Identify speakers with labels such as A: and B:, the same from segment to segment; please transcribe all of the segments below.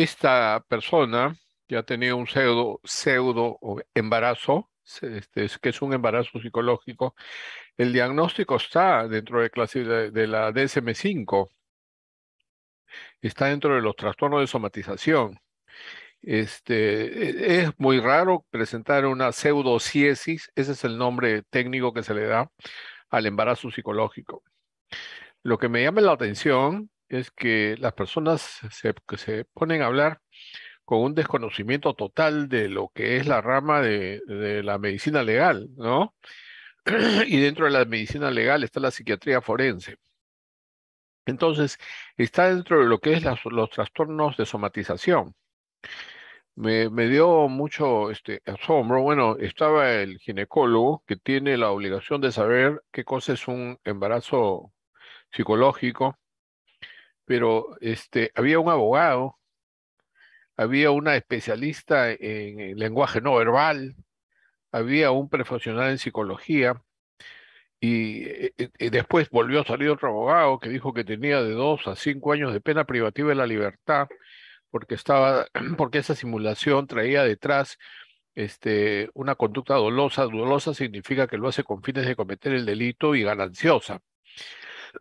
A: Esta persona ya ha tenido un pseudo, pseudo embarazo, este, que es un embarazo psicológico, el diagnóstico está dentro de, la DSM-5, está dentro de los trastornos de somatización. Este, e, es muy raro presentar una pseudociesis, ese es el nombre técnico que se le da al embarazo psicológico. Lo que me llama la atención es que las personas se, ponen a hablar con un desconocimiento total de lo que es la rama de, la medicina legal, ¿no? Y dentro de la medicina legal está la psiquiatría forense. Entonces, está dentro de lo que es los trastornos de somatización. Me, me, dio mucho este, asombro. Bueno, estaba el ginecólogo que tiene la obligación de saber qué cosa es un embarazo psicológico, pero este, había un abogado, había una especialista en, lenguaje no verbal, había un profesional en psicología, eh, eh, y, después volvió a salir otro abogado que dijo que tenía de dos a cinco años de pena privativa de la libertad porque estaba porque esa simulación traía detrás este una conducta dolosa dolosa significa que lo hace con fines de cometer el delito y gananciosa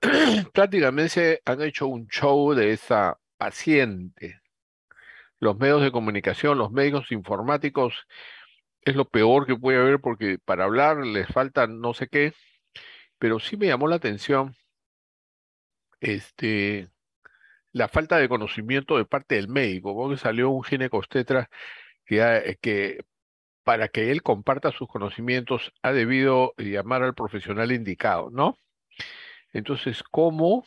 A: prácticamente han hecho un show de esa paciente. Los medios de comunicación, los medios informáticos, es lo peor que puede haber porque para hablar les falta no sé qué, pero sí me llamó la atención este, la falta de conocimiento de parte del médico, porque salió un ginecostetra que, que para que él comparta sus conocimientos ha debido llamar al profesional indicado, ¿no? Entonces, ¿cómo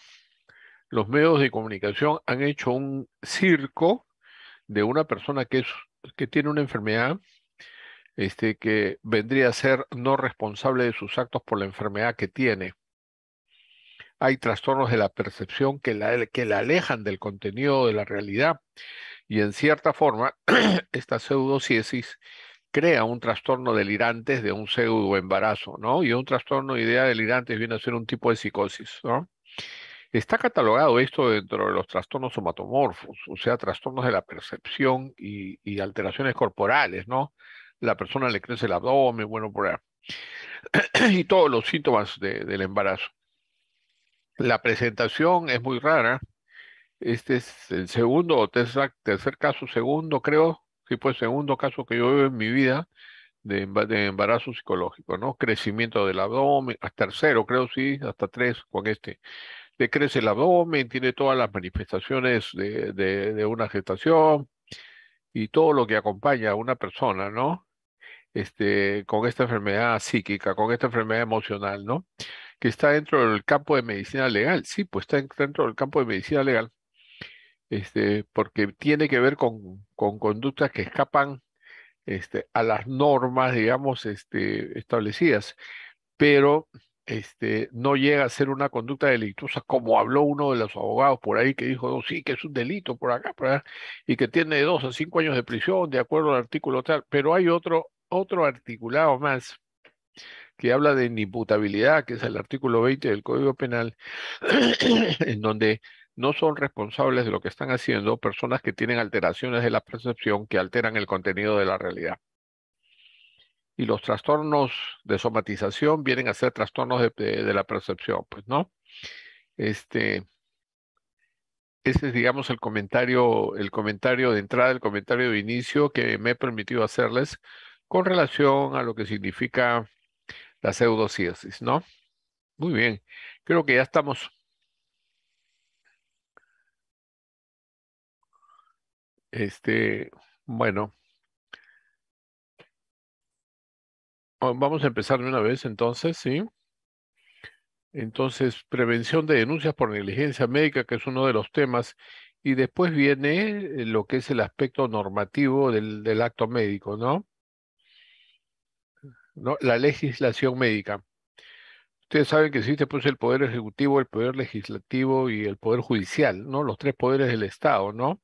A: los medios de comunicación han hecho un circo de una persona que, tiene una enfermedad, este, que vendría a ser no responsable de sus actos por la enfermedad que tiene? Hay trastornos de la percepción que la, que la alejan del contenido de la realidad y en cierta forma esta pseudociesis crea un trastorno delirante de un pseudo embarazo, ¿no? Y un trastorno idea delirante viene a ser un tipo de psicosis, ¿no? Está catalogado esto dentro de los trastornos somatomorfos, o sea, trastornos de la percepción y, alteraciones corporales, ¿no? La persona le crece el abdomen, bueno, por ahí. y todos los síntomas del embarazo. La presentación es muy rara. Este es el segundo o tercer caso, segundo creo, Sí, pues segundo caso que yo veo en mi vida de, embarazo psicológico, ¿no? Crecimiento del abdomen, hasta ah, tercero, creo sí, hasta tres con este. Le crece el abdomen, tiene todas las manifestaciones de, de una gestación y todo lo que acompaña a una persona, ¿no? Este, con esta enfermedad psíquica, con esta enfermedad emocional, ¿no? Que está dentro del campo de medicina legal. Sí, pues está dentro del campo de medicina legal este, porque tiene que ver con, con conductas que escapan este, a las normas, digamos, este, establecidas, pero este, no llega a ser una conducta delictuosa, como habló uno de los abogados por ahí que dijo, oh, sí, que es un delito por acá, por acá, y que tiene dos a cinco años de prisión, de acuerdo al artículo tal, pero hay otro, otro articulado más que habla de inimputabilidad, que es el artículo 20 del Código Penal, en donde no son responsables de lo que están haciendo personas que tienen alteraciones de la percepción que alteran el contenido de la realidad. Y los trastornos de somatización vienen a ser trastornos de, la percepción, pues, ¿no? Este, ese es, digamos, el comentario, el comentario de entrada, el comentario de inicio que me he permitido hacerles con relación a lo que significa la pseudociesis, ¿no? Muy bien, creo que ya
B: estamos Este, bueno.
A: Vamos a empezar de una vez entonces, ¿sí? Entonces, prevención de denuncias por negligencia médica, que es uno de los temas, y después viene lo que es el aspecto normativo del, acto médico, ¿no? ¿no? La legislación médica. Ustedes saben que existe pues, el poder ejecutivo, el poder legislativo y el poder judicial, ¿no? Los tres poderes del Estado, ¿no?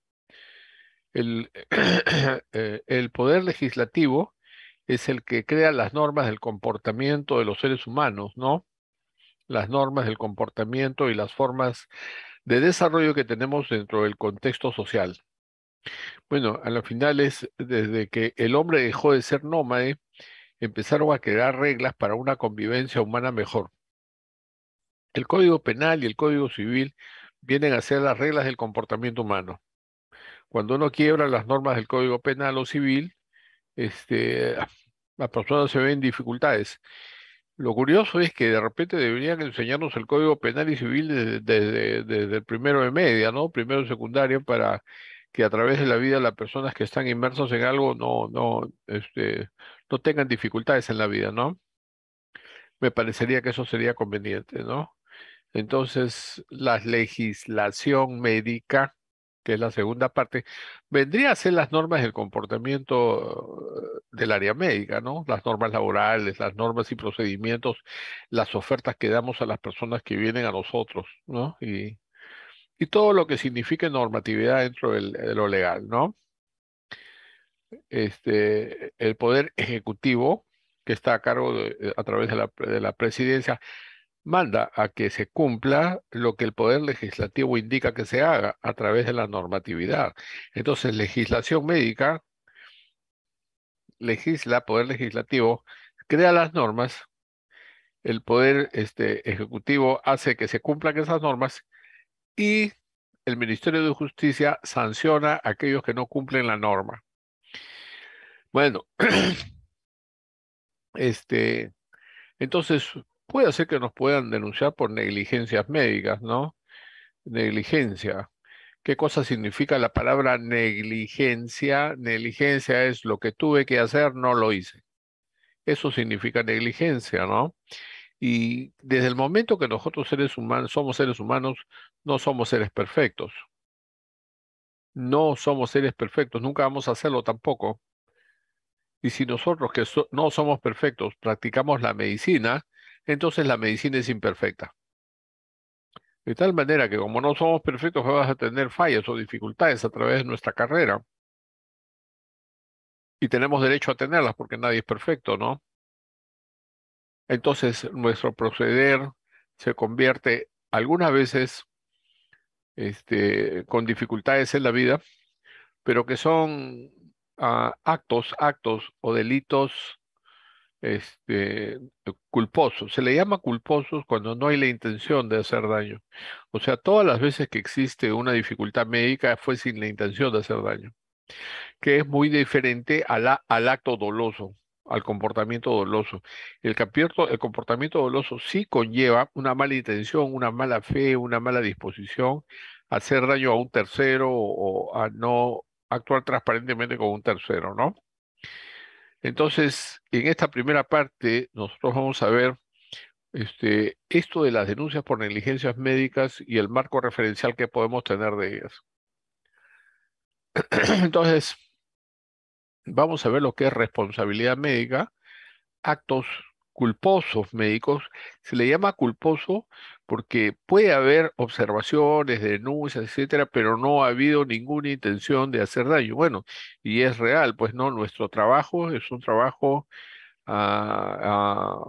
A: Eh, el, poder legislativo es el que crea las normas del comportamiento de los seres humanos, ¿no? Las normas del comportamiento y las formas de desarrollo que tenemos dentro del contexto social. Bueno, a la final es desde que el hombre dejó de ser nómade, empezaron a crear reglas para una convivencia humana mejor. El Código Penal y el Código Civil vienen a ser las reglas del comportamiento humano cuando uno quiebra las normas del Código Penal o Civil, este, las personas se ven dificultades. Lo curioso es que de repente deberían enseñarnos el Código Penal y Civil desde, el primero de media, ¿no? Primero secundario, para que a través de la vida las personas que están inmersas en algo no, no, este, no tengan dificultades en la vida, ¿no? Me parecería que eso sería conveniente, ¿no? Entonces, la legislación médica que es la segunda parte, vendría a ser las normas del comportamiento eh, del área médica, ¿no? Las normas laborales, las normas y procedimientos, las ofertas que damos a las personas que vienen a nosotros, ¿no? Y, todo lo que signifique normatividad dentro de lo legal, ¿no? Este, el poder ejecutivo que está a cargo eh, a través de la, de la presidencia manda a que se cumpla lo que el Poder Legislativo indica que se haga a través de la normatividad. Entonces, legislación médica legisla, Poder Legislativo crea las normas, el Poder este, Ejecutivo hace que se cumplan esas normas y el Ministerio de Justicia sanciona a aquellos que no cumplen la norma. Bueno, este, entonces puede ser que nos puedan denunciar por negligencias médicas, ¿no? Negligencia. ¿Qué cosa significa la palabra negligencia? Negligencia es lo que tuve que hacer, no lo hice. Eso significa negligencia, ¿no? Y desde el momento que nosotros seres humanos somos seres humanos, no somos seres perfectos. No somos seres perfectos, nunca vamos a hacerlo tampoco. Y si nosotros que no somos perfectos practicamos la medicina, entonces la medicina es imperfecta. De tal manera que como no somos perfectos, pues vamos a tener fallas o dificultades a través de nuestra carrera. Y tenemos derecho a tenerlas porque nadie es perfecto, ¿no? Entonces nuestro proceder se convierte algunas veces este, con dificultades en la vida, pero que son ah, actos, actos o delitos este, culposos. Se le llama culposos cuando no hay la intención de hacer daño. O sea, todas las veces que existe una dificultad médica fue sin la intención de hacer daño, que es muy diferente al acto doloso, al comportamiento doloso. El, el comportamiento doloso sí conlleva una mala intención, una mala fe, una mala disposición, hacer daño a un tercero o a no actuar transparentemente con un tercero, ¿no? Entonces, en esta primera parte, nosotros vamos a ver este, esto de las denuncias por negligencias médicas y el marco referencial que podemos tener de ellas. Entonces, vamos a ver lo que es responsabilidad médica, actos culposos médicos. Se le llama culposo porque puede haber observaciones, denuncias, etcétera, pero no ha habido ninguna intención de hacer daño. Bueno, y es real, pues no, nuestro trabajo es un trabajo ah, ah,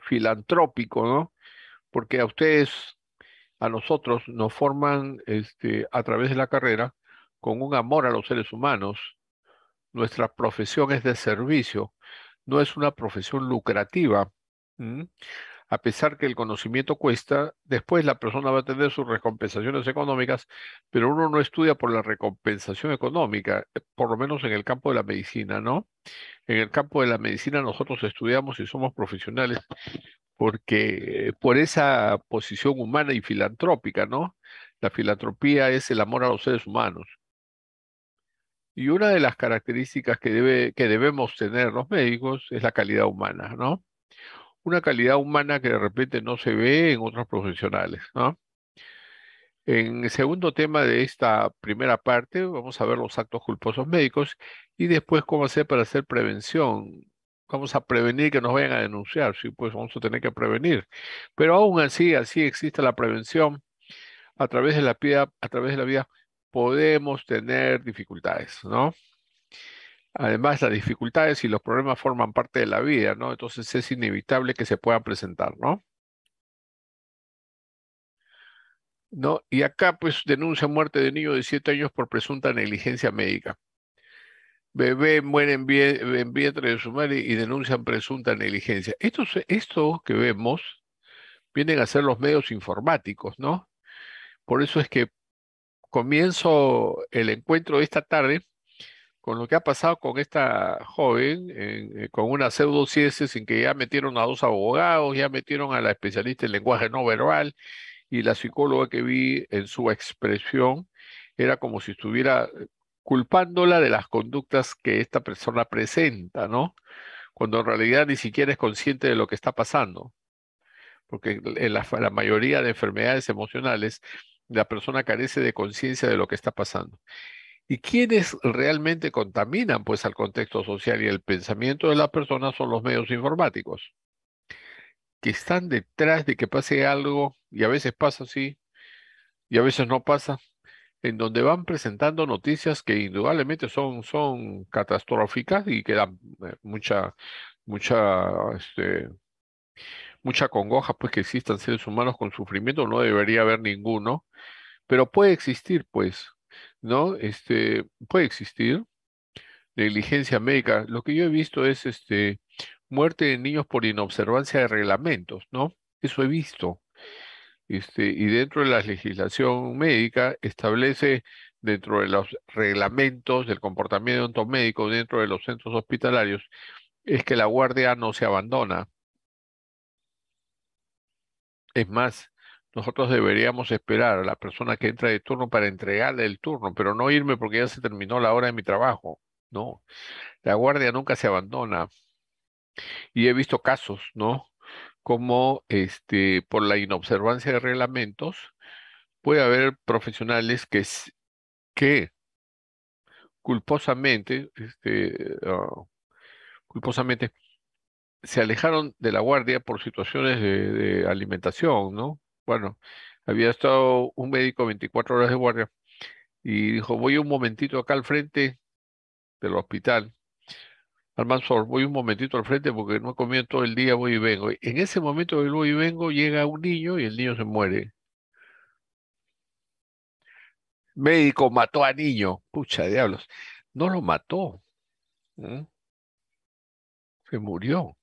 A: filantrópico, ¿no? Porque a ustedes, a nosotros, nos forman este, a través de la carrera con un amor a los seres humanos. Nuestra profesión es de servicio, no es una profesión lucrativa a pesar que el conocimiento cuesta, después la persona va a tener sus recompensaciones económicas, pero uno no estudia por la recompensación económica, eh, por lo menos en el campo de la medicina, ¿no? En el campo de la medicina nosotros estudiamos y somos profesionales porque eh, por esa posición humana y filantrópica, ¿no? La filantropía es el amor a los seres humanos. Y una de las características que, debe, que debemos tener los médicos es la calidad humana, ¿no? una calidad humana que de repente no se ve en otros profesionales, ¿no? En el segundo tema de esta primera parte, vamos a ver los actos culposos médicos y después cómo hacer para hacer prevención. Vamos a prevenir que nos vayan a denunciar, sí, pues vamos a tener que prevenir. Pero aún así, así existe la prevención. A través de la vida, a través de la vida podemos tener dificultades, ¿no? Además, las dificultades y los problemas forman parte de la vida, ¿no? Entonces es inevitable que se puedan presentar, ¿no? ¿No? Y acá, pues, denuncia muerte de niño de 7 años por presunta negligencia médica. Bebé muere en, vientre de su madre y denuncian presunta negligencia. Esto, esto que vemos vienen a ser los medios informáticos, ¿no? Por eso es que comienzo el encuentro de esta tarde con lo que ha pasado con esta joven, eh, con una pseudociencia, sin que ya metieron a dos abogados, ya metieron a la especialista en lenguaje no verbal y la psicóloga que vi en su expresión era como si estuviera culpándola de las conductas que esta persona presenta, ¿no? Cuando en realidad ni siquiera es consciente de lo que está pasando. Porque en la mayoría de enfermedades emocionales, la persona carece de conciencia de lo que está pasando. ¿Y quienes realmente contaminan pues al contexto social y el pensamiento de las personas son los medios informáticos? Que están detrás de que pase algo y a veces pasa así y a veces no pasa, en donde van presentando noticias que indudablemente son, son catastróficas y que dan eh, mucha, mucha, este, mucha congoja, pues que existan seres humanos con sufrimiento, no debería haber ninguno, pero puede existir, pues, ¿no? Este, puede existir negligencia médica. Lo que yo he visto es este, muerte de niños por inobservancia de reglamentos, ¿no? Eso he visto. Este, y dentro de la legislación médica establece dentro de los reglamentos del comportamiento médico dentro de los centros hospitalarios es que la guardia no se abandona. Es más, nosotros deberíamos esperar a la persona que entra de turno para entregarle el turno, pero no irme porque ya se terminó la hora de mi trabajo. No, la guardia nunca se abandona. Y he visto casos, ¿no? Como este, por la inobservancia de reglamentos, puede haber profesionales que, que culposamente, este, ah, culposamente, se alejaron de la guardia por situaciones de alimentación, ¿no? bueno, había estado un médico 24 horas de guardia y dijo, voy un momentito acá al frente del hospital. Almanzor, voy un momentito al frente porque no he comido todo el día, voy y vengo. En ese momento del voy y vengo llega un niño y el niño se muere. Médico mató a niño. Pucha, diablos. No lo mató. ¿eh? Se murió.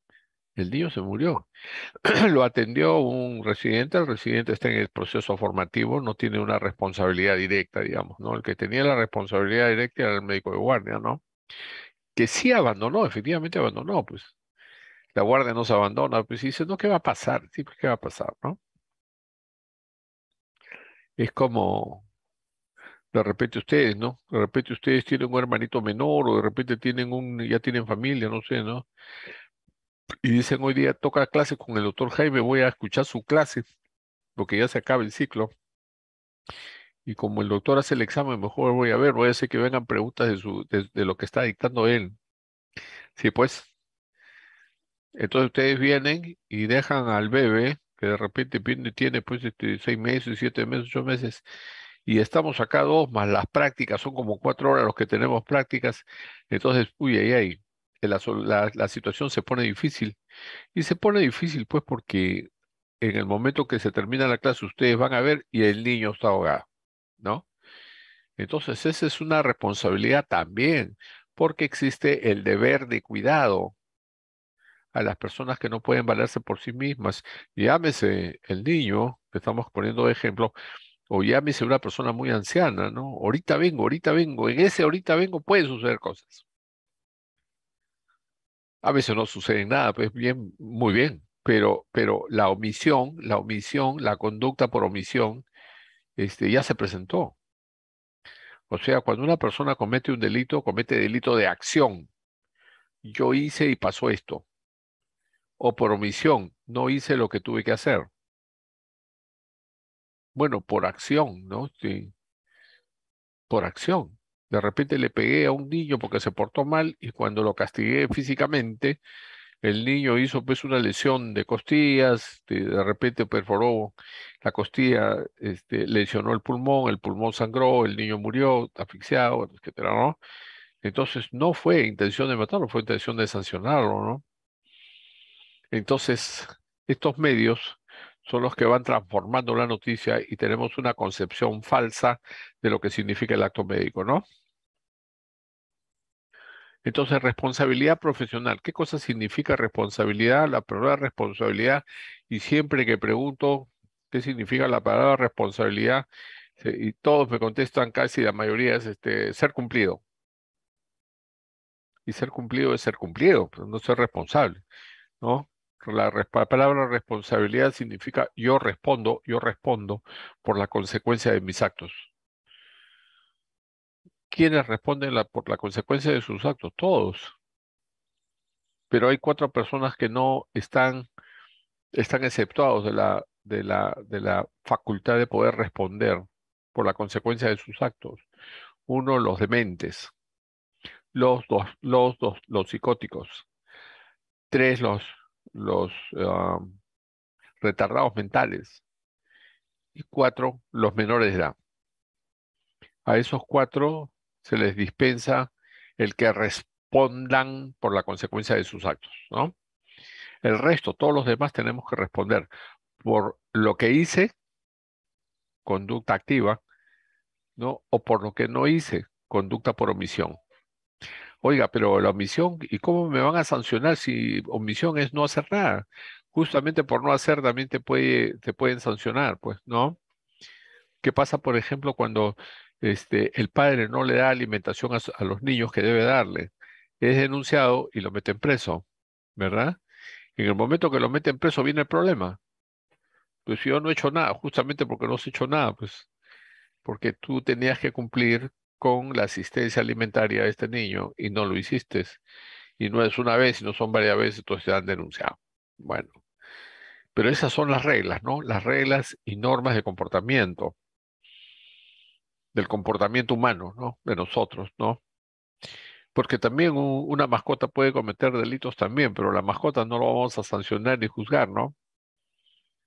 A: El niño se murió. lo atendió un residente, el residente está en el proceso formativo, no tiene una responsabilidad directa, digamos, ¿no? El que tenía la responsabilidad directa era el médico de guardia, ¿no? Que sí abandonó, efectivamente abandonó, pues. La guardia no se abandona, pues dice, no, ¿qué va a pasar? Sí, pues, ¿qué va a pasar, no? Es como, de repente ustedes, ¿no? De repente ustedes tienen un hermanito menor o de repente tienen un, ya tienen familia, no sé, ¿no? y dicen hoy día toca clase con el doctor Jaime, voy a escuchar su clase, porque ya se acaba el ciclo. Y como el doctor hace el examen, mejor voy a ver, voy a hacer que vengan preguntas de, su, de, lo que está dictando él. Sí, pues. Entonces ustedes vienen y dejan al bebé, que de repente tiene pues este, seis meses, siete meses, ocho meses, y estamos acá dos más las prácticas, son como cuatro horas los que tenemos prácticas, entonces, uy, ahí, ahí, la, situación se pone difícil. Y se pone difícil pues porque en el momento que se termina la clase ustedes van a ver y el niño está ahogado, ¿no? Entonces esa es una responsabilidad también porque existe el deber de cuidado a las personas que no pueden valerse por sí mismas. Llámese el niño, estamos poniendo de ejemplo, o llámese una persona muy anciana, ¿no? Ahorita vengo, ahorita vengo, en ese ahorita vengo pueden suceder cosas a veces no sucede nada, pues bien, muy bien, pero, la omisión, la omisión, la conducta por omisión, este, ya se presentó. O sea, cuando una persona comete un delito, comete delito de acción. Yo hice y pasó esto. O por omisión, no hice lo que tuve que hacer. Bueno, por acción, ¿no? Sí. Por acción. De repente le pegué a un niño porque se portó mal y cuando lo castigué físicamente, el niño hizo pues una lesión de costillas, de, repente perforó la costilla, este, lesionó el pulmón, el pulmón sangró, el niño murió asfixiado, etcétera, ¿no? Entonces no fue intención de matarlo, fue intención de sancionarlo, ¿no? Entonces, estos medios son los que van transformando la noticia y tenemos una concepción falsa de lo que significa el acto médico, ¿no? Entonces, responsabilidad profesional. ¿Qué cosa significa responsabilidad? La palabra responsabilidad, y siempre que pregunto qué significa la palabra responsabilidad, y todos me contestan casi la mayoría es este, ser cumplido. Y ser cumplido es ser cumplido, no ser responsable, ¿no? La, palabra responsabilidad significa yo respondo, yo respondo por la consecuencia de mis actos. ¿Quiénes responden por la consecuencia de sus actos? Todos. Pero hay cuatro personas que no están, están exceptuados de la, de, la, de la facultad de poder responder por la consecuencia de sus actos. Uno, los dementes. Los dos, los dos, los psicóticos. Tres, los los ah, retardados mentales y cuatro, los menores de edad. A esos cuatro se les dispensa el que respondan por la consecuencia de sus actos, El resto, todos los demás tenemos que responder por lo que hice, conducta activa, ¿no? O por lo que no hice, conducta por omisión. Oiga, pero la omisión, ¿y cómo me van a sancionar si omisión es no hacer nada? Justamente por no hacer también te, pueden sancionar, pues, ¿no? ¿Qué pasa, por ejemplo, cuando este, el padre no le da alimentación a, los niños que debe darle? Es denunciado y lo meten preso, ¿verdad? En el momento que lo meten preso viene el problema. Pues yo no he hecho nada, justamente porque no has hecho nada, pues, porque tú tenías que cumplir con la asistencia alimentaria de este niño y no lo hiciste. Y no es una vez, sino son varias veces, entonces se han denunciado. Bueno, pero esas son las reglas, ¿no? Las reglas y normas de comportamiento, del comportamiento humano, ¿no? De nosotros, ¿no? Porque también una mascota puede cometer delitos también, pero la mascota no lo vamos a sancionar ni juzgar, ¿no?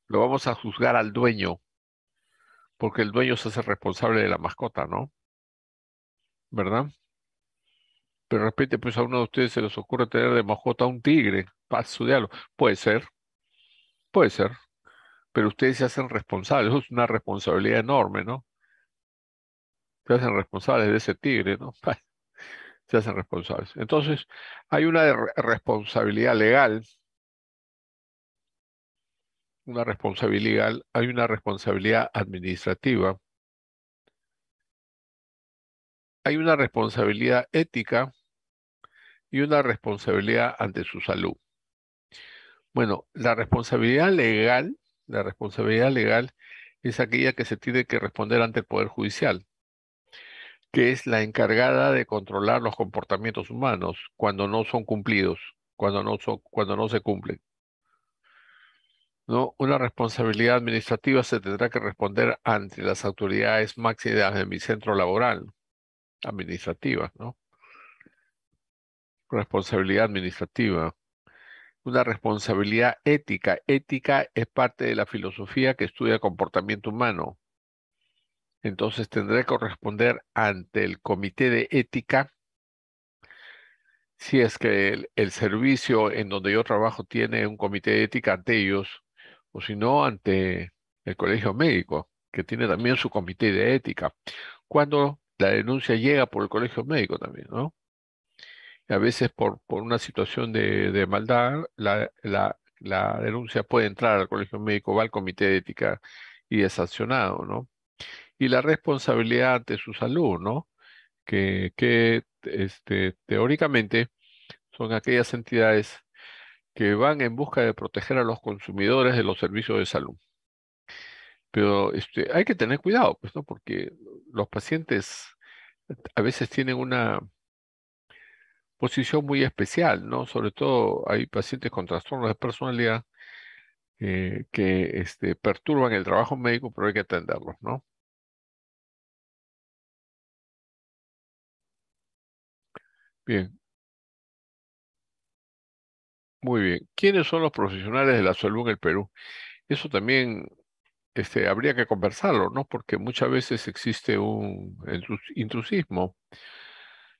A: Lo vamos a juzgar al dueño, porque el dueño se hace responsable de la mascota, ¿no? ¿verdad? Pero de pues a uno de ustedes se les ocurre tener de mascota un tigre, para su diálogo, Puede ser, puede ser, pero ustedes se hacen responsables, eso es una responsabilidad enorme, ¿no? Se hacen responsables de ese tigre, ¿no? se hacen responsables. Entonces, hay una responsabilidad
B: legal, una responsabilidad, legal, hay una responsabilidad administrativa, hay una
A: responsabilidad ética y una responsabilidad ante su salud. Bueno, la responsabilidad legal, la responsabilidad legal es aquella que se tiene que responder ante el Poder Judicial, que es la encargada de controlar los comportamientos humanos cuando no son cumplidos, cuando no, se cumplen. ¿No? Una responsabilidad administrativa se tendrá que responder ante las autoridades máximas de mi centro laboral, administrativa, ¿no? Responsabilidad administrativa. Una responsabilidad ética. Ética es parte de la filosofía que estudia comportamiento humano. Entonces tendré que responder ante el comité de ética si es que el, el, servicio en donde yo trabajo tiene un comité de ética ante ellos, o si no, ante el colegio médico, que tiene también su comité de ética. Cuando la denuncia llega por el colegio médico también, ¿no? a veces por, por una situación de, maldad, la, la, la, denuncia puede entrar al colegio médico, va al comité de ética y es sancionado, ¿no? Y la responsabilidad de su salud, ¿no? Que, que este, teóricamente son aquellas entidades que van en busca de proteger a los consumidores de los servicios de salud. Pero este, hay que tener cuidado, pues, ¿no? Porque los pacientes a veces tienen una posición muy especial, ¿no? Sobre todo hay pacientes
B: con trastornos de personalidad eh, que este, perturban el trabajo médico, pero hay que atenderlos, ¿no? Bien. Muy
A: bien. ¿Quiénes son los profesionales de la salud en el Perú? Eso también este, habría que conversarlo, ¿no? Porque muchas veces existe un intrusismo.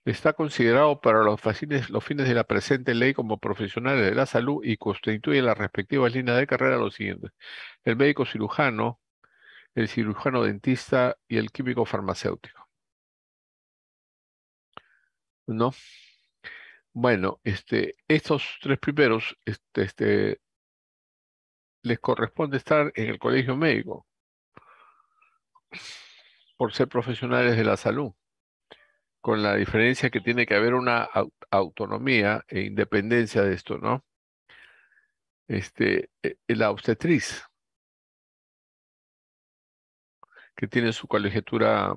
A: Está considerado para los, fines, los fines de la presente ley como profesionales de la salud y constituye las respectivas líneas de carrera los siguientes, El médico cirujano, el cirujano dentista y el químico farmacéutico. ¿No? Bueno, este, estos tres primeros este, este, les corresponde estar en el colegio médico por ser profesionales de la salud, con la diferencia que tiene que haber una autonomía e independencia de esto, ¿no?
B: Este, eh, eh, la obstetriz, que tiene su colegiatura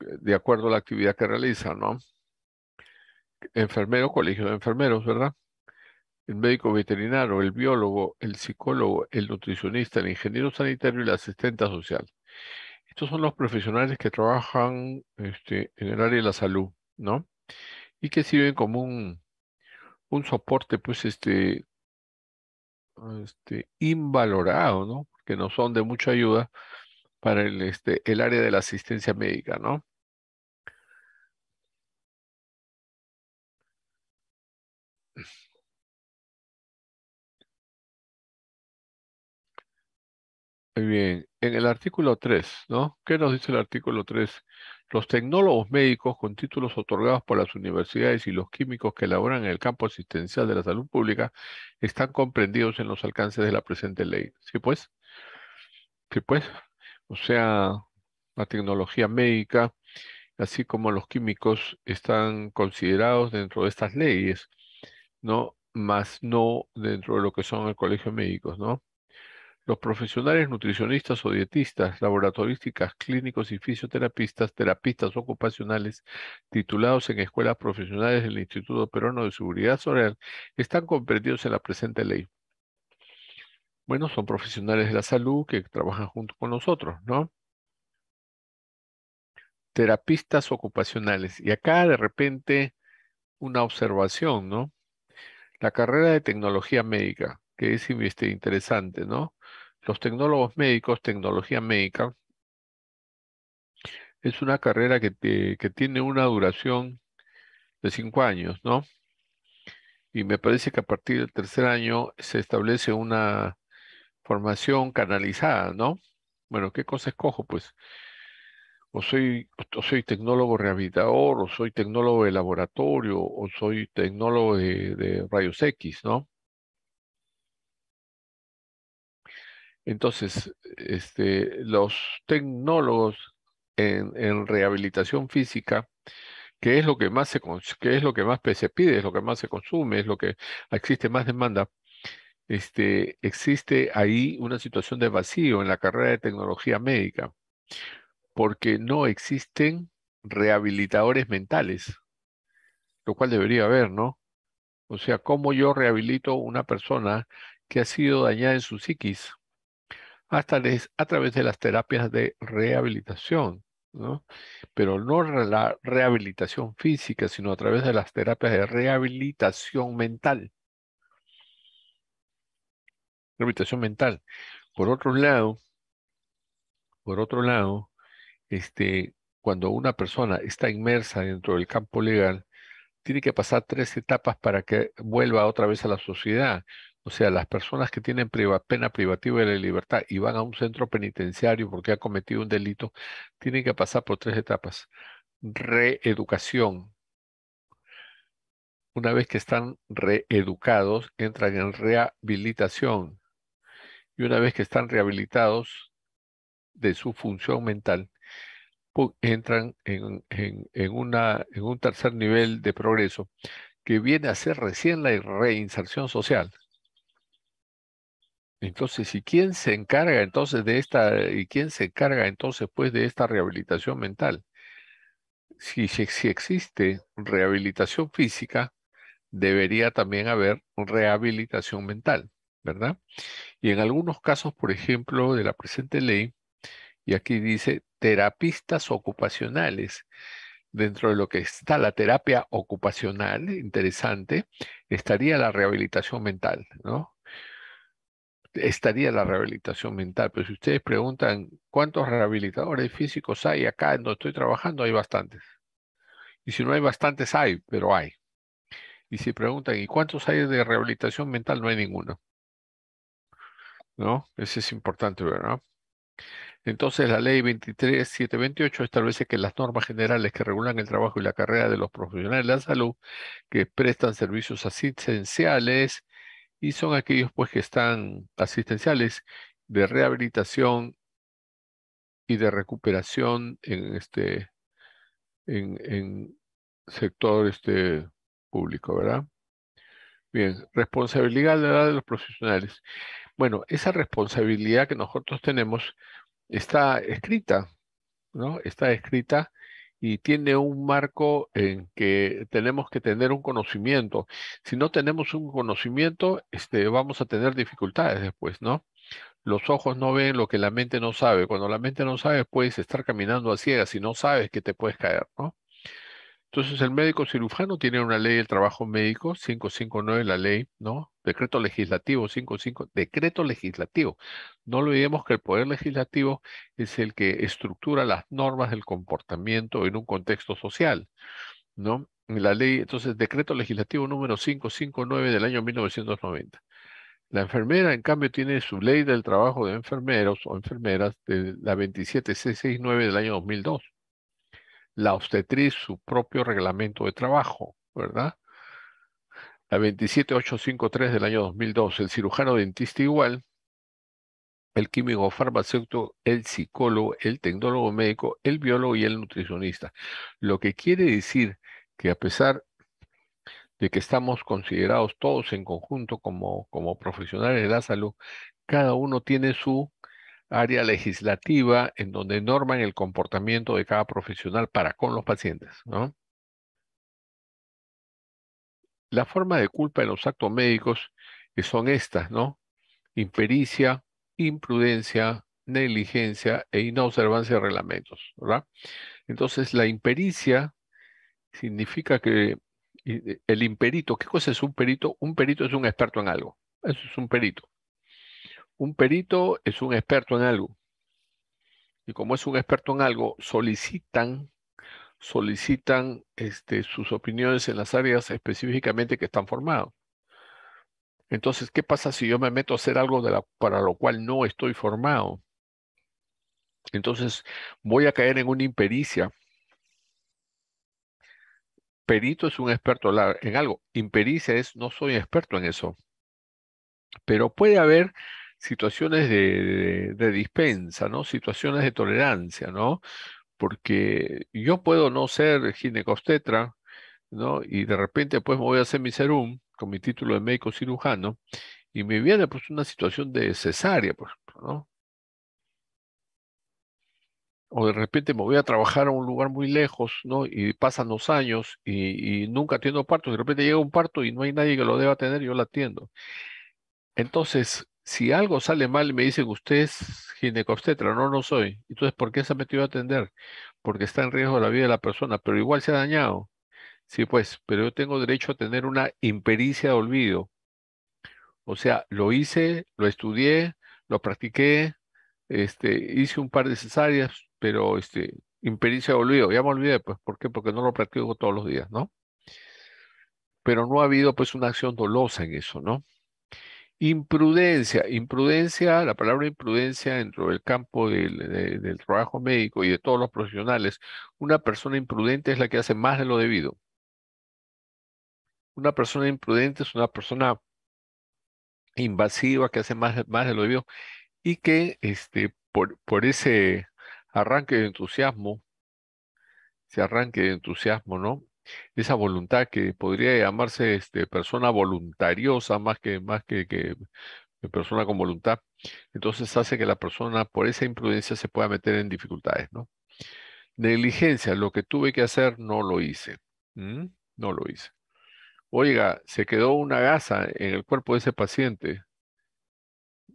B: eh, de acuerdo a la
A: actividad que realiza, ¿no? Enfermero, colegio de enfermeros, ¿verdad? el médico veterinario, el biólogo, el psicólogo, el nutricionista, el ingeniero sanitario y la asistenta social. Estos son los profesionales que trabajan este, en el área de la salud, ¿no? Y que sirven como un, soporte, pues, este, este, invalorado, ¿no? Que no son de mucha ayuda para el, este, el área de la asistencia médica, ¿no?
B: Muy bien, en el artículo 3, ¿no? ¿Qué nos dice el artículo 3? Los tecnólogos
A: médicos con títulos otorgados por las universidades y los químicos que laboran en el campo asistencial de la salud pública están comprendidos en los alcances de la presente ley. ¿Sí pues? ¿Sí pues? O sea, la tecnología médica, así como los químicos, están considerados dentro de estas leyes, ¿no? Más no dentro de lo que son el colegio de médicos, ¿no? Los profesionales nutricionistas o dietistas, laboratorísticas, clínicos y fisioterapistas, terapistas ocupacionales titulados en escuelas profesionales del Instituto Peruano de Seguridad Social están comprendidos en la presente ley. Bueno, son profesionales de la salud que trabajan junto con nosotros, ¿no? Terapistas ocupacionales. Y acá de repente una observación, ¿no? La carrera de tecnología médica que es este, interesante, ¿no? Los tecnólogos médicos, tecnología médica, es una carrera que, tiene una duración de cinco años, ¿no? Y me parece que a partir del tercer año se establece una formación canalizada, ¿no? Bueno, ¿qué cosa escojo? Pues, o soy, o soy tecnólogo rehabilitador, o soy tecnólogo de laboratorio, o soy tecnólogo de rayos X, ¿no? Entonces, este, los tecnólogos en, rehabilitación física, que es lo que más se es lo que más pide, es lo que más se consume, es lo que existe más demanda, este, existe ahí una situación de vacío en la carrera de tecnología médica, porque no existen rehabilitadores mentales, lo cual debería haber, ¿no? O sea, ¿cómo yo rehabilito una persona que ha sido dañada en su psiquis? hasta a través de las terapias de rehabilitación, ¿no? pero no la rehabilitación física, sino a través de las terapias de rehabilitación mental. Rehabilitación mental. Por otro lado, por otro lado, este, cuando una persona está inmersa dentro del campo legal, tiene que pasar tres etapas para que vuelva otra vez a la sociedad. O sea, las personas que tienen pena privativa de la libertad y van a un centro penitenciario porque ha cometido un delito, tienen que pasar por tres etapas. Reeducación. Una vez que están reeducados, entran en rehabilitación. Y una vez que están rehabilitados de su función mental, entran en, en un tercer nivel de progreso que viene a ser recién la reinserción social. Entonces, ¿y quién se encarga entonces de esta, eh, y quién se encarga entonces pues de esta rehabilitación mental? Si, si existe rehabilitación física, debería también haber rehabilitación mental, ¿verdad? Y en algunos casos, por ejemplo, de la presente ley, y aquí dice terapistas ocupacionales, dentro de lo que está la terapia ocupacional, interesante, estaría la rehabilitación mental, ¿no? estaría la rehabilitación mental. Pero si ustedes preguntan cuántos rehabilitadores físicos hay acá en donde estoy trabajando, hay bastantes. Y si no hay bastantes, hay, pero hay. Y si preguntan, ¿y cuántos hay de rehabilitación mental? No hay ninguno. ¿No? Ese es importante, ¿verdad? Entonces, la ley 23728 establece que las normas generales que regulan el trabajo y la carrera de los profesionales de la salud que prestan servicios asistenciales y son aquellos pues que están asistenciales de rehabilitación y de recuperación en este en, sector este público, ¿verdad? Bien, responsabilidad de los profesionales. Bueno, esa responsabilidad que nosotros tenemos está escrita, ¿no? Está escrita y tiene un marco en que tenemos que tener un conocimiento. Si no tenemos un conocimiento, este, vamos a tener dificultades después, ¿no? Los ojos no ven lo que la mente no sabe. Cuando la mente no sabe, puedes estar caminando a ciegas y no sabes que te puedes caer, ¿no? Entonces, el médico cirujano tiene una ley del trabajo médico, 559, la ley, ¿no? Decreto legislativo, 55, decreto legislativo. No olvidemos que el poder legislativo es el que estructura las normas del comportamiento en un contexto social, ¿no? La ley, entonces, decreto legislativo número 559 del año 1990. La enfermera, en cambio, tiene su ley del trabajo de enfermeros o enfermeras de la 27669 del año 2002 la obstetriz su propio reglamento de trabajo, ¿verdad? La 27853 del año 2002, el cirujano dentista igual, el químico farmacéutico, el psicólogo, el tecnólogo médico, el biólogo y el nutricionista. Lo que quiere decir que a pesar de que estamos considerados todos en conjunto como, como profesionales de la salud, cada uno tiene su área legislativa en donde norman el comportamiento de cada profesional para con los pacientes. ¿no? La forma de culpa en los actos médicos eh, son estas, ¿no? Impericia, imprudencia, negligencia e inobservancia de reglamentos, ¿verdad? Entonces, la impericia significa que eh, el imperito, ¿qué cosa es un perito? Un perito es un experto en algo, eso es un perito un perito es un experto en algo. Y como es un experto en algo, solicitan, solicitan este, sus opiniones en las áreas específicamente que están formados. Entonces, ¿qué pasa si yo me meto a hacer algo para lo cual no estoy formado? Entonces, voy a caer en una impericia. Perito es un experto en algo. Impericia es no soy experto en eso. Pero puede haber situaciones de, dispensa, ¿no? Situaciones de tolerancia, ¿no? Porque yo puedo no ser ginecostetra, ¿no? Y de repente pues me voy a hacer mi serum con mi título de médico cirujano y me viene pues una situación de cesárea, por ejemplo, ¿no? o de repente me voy a trabajar a un lugar muy lejos, ¿no? Y pasan los años y, nunca atiendo partos, de repente llega un parto y no hay nadie que lo deba tener, yo lo atiendo. Entonces, si algo sale mal y me dicen, usted es ginecobstetra, no, no soy. Entonces, ¿por qué se ha metido a atender? Porque está en riesgo la vida de la persona, pero igual se ha dañado. Sí, pues, pero yo tengo derecho a tener una impericia de olvido. O sea, lo hice, lo estudié, lo practiqué, este, hice un par de cesáreas, pero este, impericia de olvido, ya me olvidé, pues, ¿por qué? Porque no lo practico todos los días, ¿no? Pero no ha habido, pues, una acción dolosa en eso, ¿no? Imprudencia, imprudencia, la palabra imprudencia dentro del campo del, trabajo médico y de todos los profesionales, una persona imprudente es la que hace más de lo debido. Una persona imprudente es una persona invasiva que hace más, más de lo debido y que este, por, por ese arranque de entusiasmo, ese arranque de entusiasmo, ¿no? esa voluntad que podría llamarse este, persona voluntariosa más que, más que, persona con voluntad, entonces hace que la persona por esa imprudencia se pueda meter en dificultades, ¿no? Negligencia, lo que tuve que hacer no lo hice, no lo hice. Oiga, se quedó una gasa en el cuerpo de ese paciente.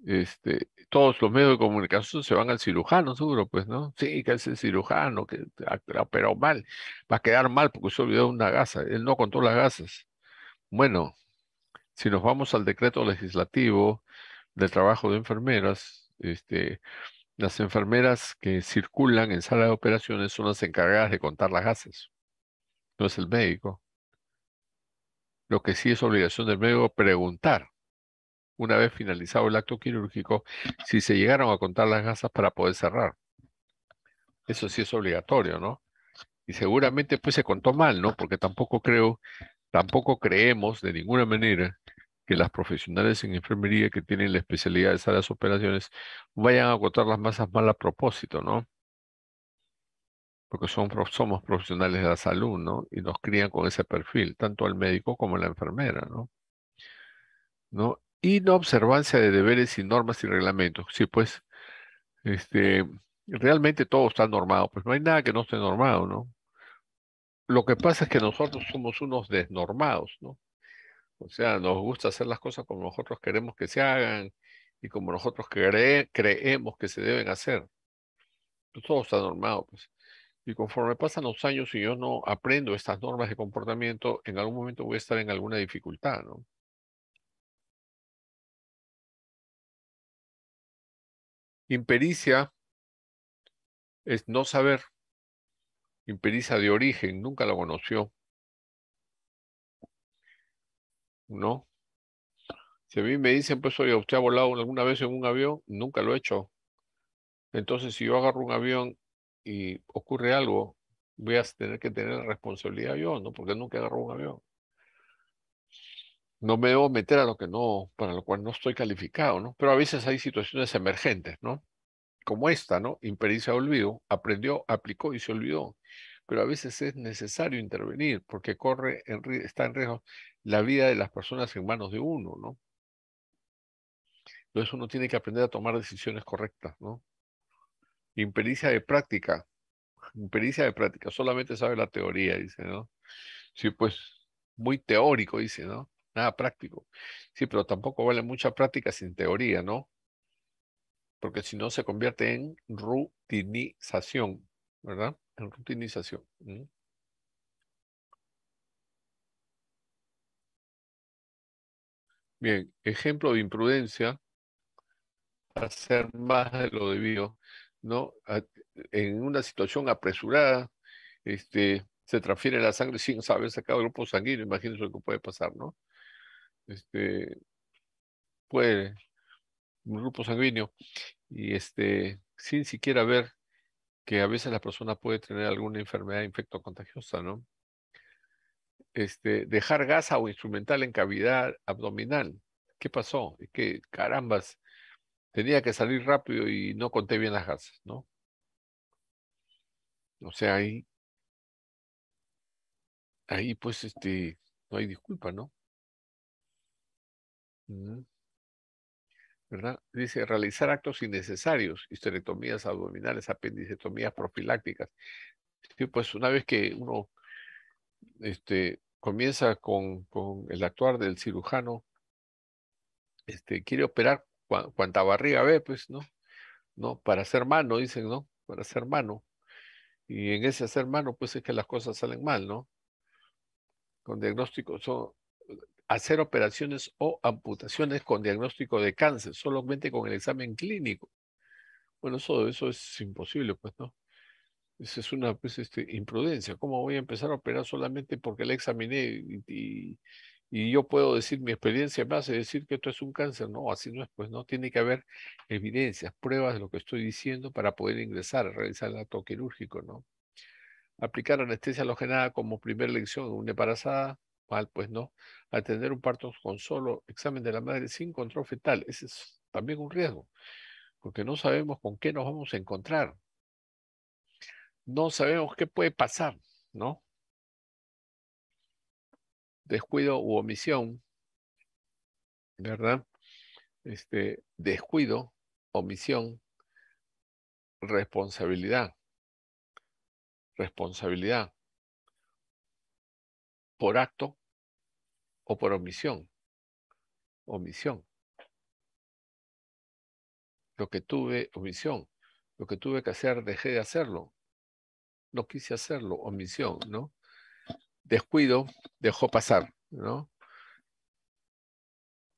A: Este, todos los medios de comunicación se van al cirujano, seguro, pues, ¿no? Sí, que es el cirujano, que ha operado mal, va a quedar mal porque se olvidó una gasa, él no contó las gasas. Bueno, si nos vamos al decreto legislativo del trabajo de enfermeras, este, las enfermeras que circulan en sala de operaciones son las encargadas de contar las gasas, no es el médico. Lo que sí es obligación del médico preguntar una vez finalizado el acto quirúrgico si se llegaron a contar las gasas para poder cerrar. Eso sí es obligatorio, ¿no? Y seguramente pues se contó mal, ¿no? Porque tampoco creo, tampoco creemos de ninguna manera que las profesionales en enfermería que tienen la especialidad de hacer las operaciones vayan a contar las masas mal a propósito, ¿no? Porque son, somos profesionales de la salud, ¿no? Y nos crían con ese perfil, tanto al médico como a la enfermera, ¿no? ¿No? y no observancia de deberes y normas y reglamentos. Sí, pues, este, realmente todo está normado, pues no hay nada que no esté normado, ¿no? Lo que pasa es que nosotros somos unos desnormados, ¿no? O sea, nos gusta hacer las cosas como nosotros queremos que se hagan y como nosotros creemos que se deben hacer. Pues, todo está normado, pues. Y conforme pasan los años y yo no aprendo
B: estas normas de comportamiento, en algún momento voy a estar en alguna dificultad, ¿no? Impericia es no saber. Impericia de origen, nunca
A: la conoció. ¿No? Si a mí me dicen, pues, oye, ¿usted ha volado alguna vez en un avión? Nunca lo he hecho. Entonces, si yo agarro un avión y ocurre algo, voy a tener que tener la responsabilidad yo, ¿no? Porque nunca agarro un avión no me debo meter a lo que no, para lo cual no estoy calificado, ¿no? Pero a veces hay situaciones emergentes, ¿no? Como esta, ¿no? Impericia olvido, aprendió, aplicó y se olvidó. Pero a veces es necesario intervenir porque corre, está en riesgo la vida de las personas en manos de uno, ¿no? Entonces uno tiene que aprender a tomar decisiones correctas, ¿no? Impericia de práctica. Impericia de práctica. Solamente sabe la teoría, dice, ¿no? Sí, pues muy teórico, dice, ¿no? nada práctico. Sí, pero tampoco vale mucha práctica sin teoría, ¿no? Porque si no se convierte en rutinización, ¿verdad? En rutinización. Bien, ejemplo de imprudencia, hacer más de lo debido, ¿no? En una situación apresurada, este, se transfiere la sangre sin saber sacar grupo sanguíneo, imagínense lo que puede pasar, ¿no? este, puede, un grupo sanguíneo, y este, sin siquiera ver que a veces la persona puede tener alguna enfermedad infectocontagiosa, ¿no? Este, dejar gasa o instrumental en cavidad abdominal. ¿Qué pasó? Es que, carambas, tenía que salir rápido y no conté bien las
B: gasas, ¿no? O sea, ahí, ahí pues este, no hay disculpa, ¿no?
A: ¿Verdad? Dice, realizar actos innecesarios, histerectomías abdominales, apendicectomías profilácticas. pues una vez que uno este, comienza con, con, el actuar del cirujano, este, quiere operar cuanta barriga ve, pues, ¿no? ¿No? Para ser mano, dicen, ¿no? Para ser mano. Y en ese hacer mano, pues es que las cosas salen mal, ¿no? Con diagnósticos, son hacer operaciones o amputaciones con diagnóstico de cáncer, solamente con el examen clínico. Bueno, eso, eso es imposible, pues, ¿no? Esa es una pues, este, imprudencia. ¿Cómo voy a empezar a operar solamente porque la examiné y, yo puedo decir, mi experiencia más y decir que esto es un cáncer? No, así no es, pues no. Tiene que haber evidencias, pruebas de lo que estoy diciendo para poder ingresar, realizar el acto quirúrgico, ¿no? Aplicar anestesia alogenada como primera lección en una embarazada, mal, pues no, atender un parto con solo examen de la madre sin control fetal. Ese es también un riesgo, porque no sabemos con qué nos vamos a encontrar. No sabemos qué puede pasar, ¿no? Descuido u omisión, ¿verdad? Este, descuido, omisión, responsabilidad, responsabilidad por acto o por omisión. Omisión. Lo que tuve, omisión. Lo que tuve que hacer, dejé de hacerlo. No quise hacerlo, omisión, ¿no? Descuido, dejó pasar, ¿no?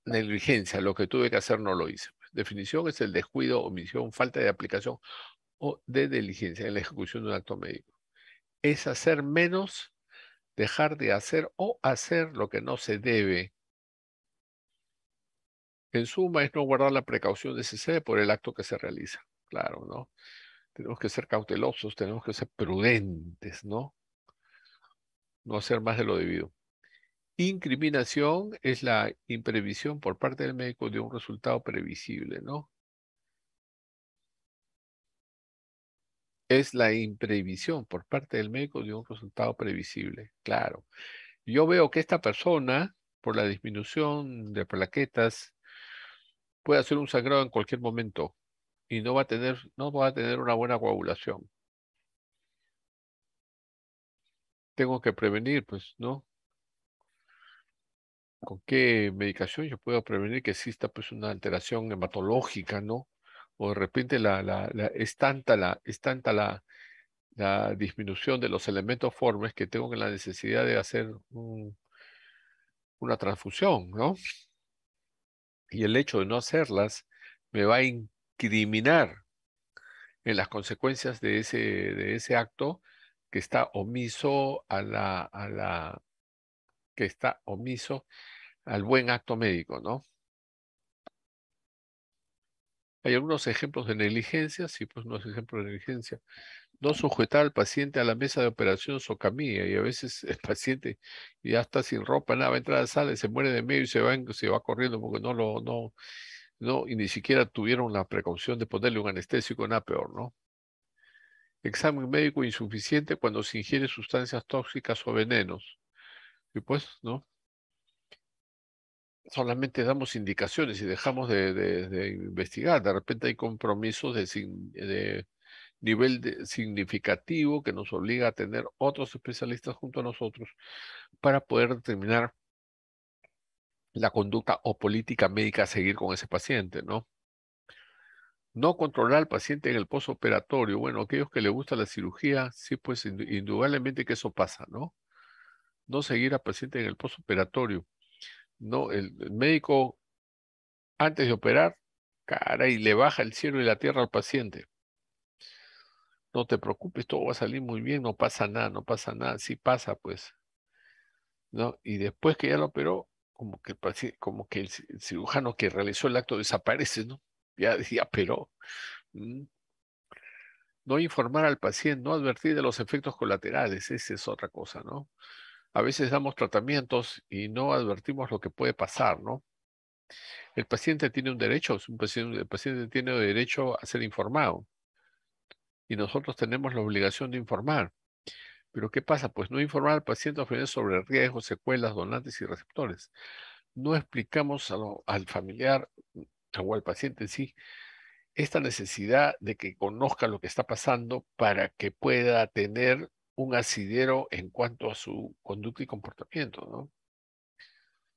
A: Negligencia, lo que tuve que hacer no lo hice. Definición es el descuido, omisión, falta de aplicación o de diligencia en la ejecución de un acto médico. Es hacer menos dejar de hacer o hacer lo que no se debe. En suma, es no guardar la precaución necesaria por el acto que se realiza. Claro, ¿no? Tenemos que ser cautelosos, tenemos que ser prudentes, ¿no? No hacer más de lo debido. Incriminación es la imprevisión por parte del médico de un resultado previsible, ¿no? es la imprevisión por parte del médico de un resultado previsible. Claro, yo veo que esta persona, por la disminución de plaquetas, puede hacer un sangrado en cualquier momento y no va a tener, no va a tener una buena coagulación. Tengo que prevenir, pues, ¿no? ¿Con qué medicación yo puedo prevenir que exista pues una alteración hematológica, ¿no? o de repente la, la, es tanta, la, disminución de los elementos formes que tengo la necesidad de hacer una transfusión, ¿no? Y el hecho de no hacerlas me va a incriminar en las consecuencias de ese, de ese acto que está omiso a la, a la que está omiso al buen acto médico, ¿no? Hay algunos ejemplos de negligencia, sí, pues unos ejemplos de negligencia. No sujetar al paciente a la mesa de operaciones o camilla, y a veces el paciente ya está sin ropa, nada, va a entrar se muere de medio y se va, se va corriendo porque no lo, no, no, y ni siquiera tuvieron la precaución de ponerle un anestésico, nada peor, ¿no? Examen médico insuficiente cuando se ingiere sustancias tóxicas o venenos. Y pues, ¿no? solamente damos indicaciones y dejamos de, investigar. De repente hay compromisos de, nivel significativo que nos obliga a tener otros especialistas junto a nosotros para poder determinar la conducta o política médica a seguir con ese paciente, ¿no? No controlar al paciente en el postoperatorio. Bueno, aquellos que les gusta la cirugía, sí, pues indudablemente que eso pasa, ¿no? No seguir al paciente en el postoperatorio. ¿no? El, médico, antes de operar, cara y le baja el cielo y la tierra al paciente. No te preocupes, todo va a salir muy bien, no pasa nada, no pasa nada, sí pasa, pues. ¿No? Y después que ya lo operó, como que el, como que el, cirujano que realizó el acto desaparece, ¿no? Ya, decía, pero... Mm. No informar al paciente, no advertir de los efectos colaterales, esa es otra cosa, ¿no? a veces damos tratamientos y no advertimos lo que puede pasar, ¿no? El paciente tiene un derecho, el paciente tiene derecho a ser informado y nosotros tenemos la obligación de informar. Pero ¿qué pasa? Pues no informar al paciente sobre riesgos, secuelas, donantes y receptores. No explicamos al familiar o al paciente en sí esta necesidad de que conozca lo que está pasando para que pueda tener un asidero en cuanto a su conducta y comportamiento, ¿no?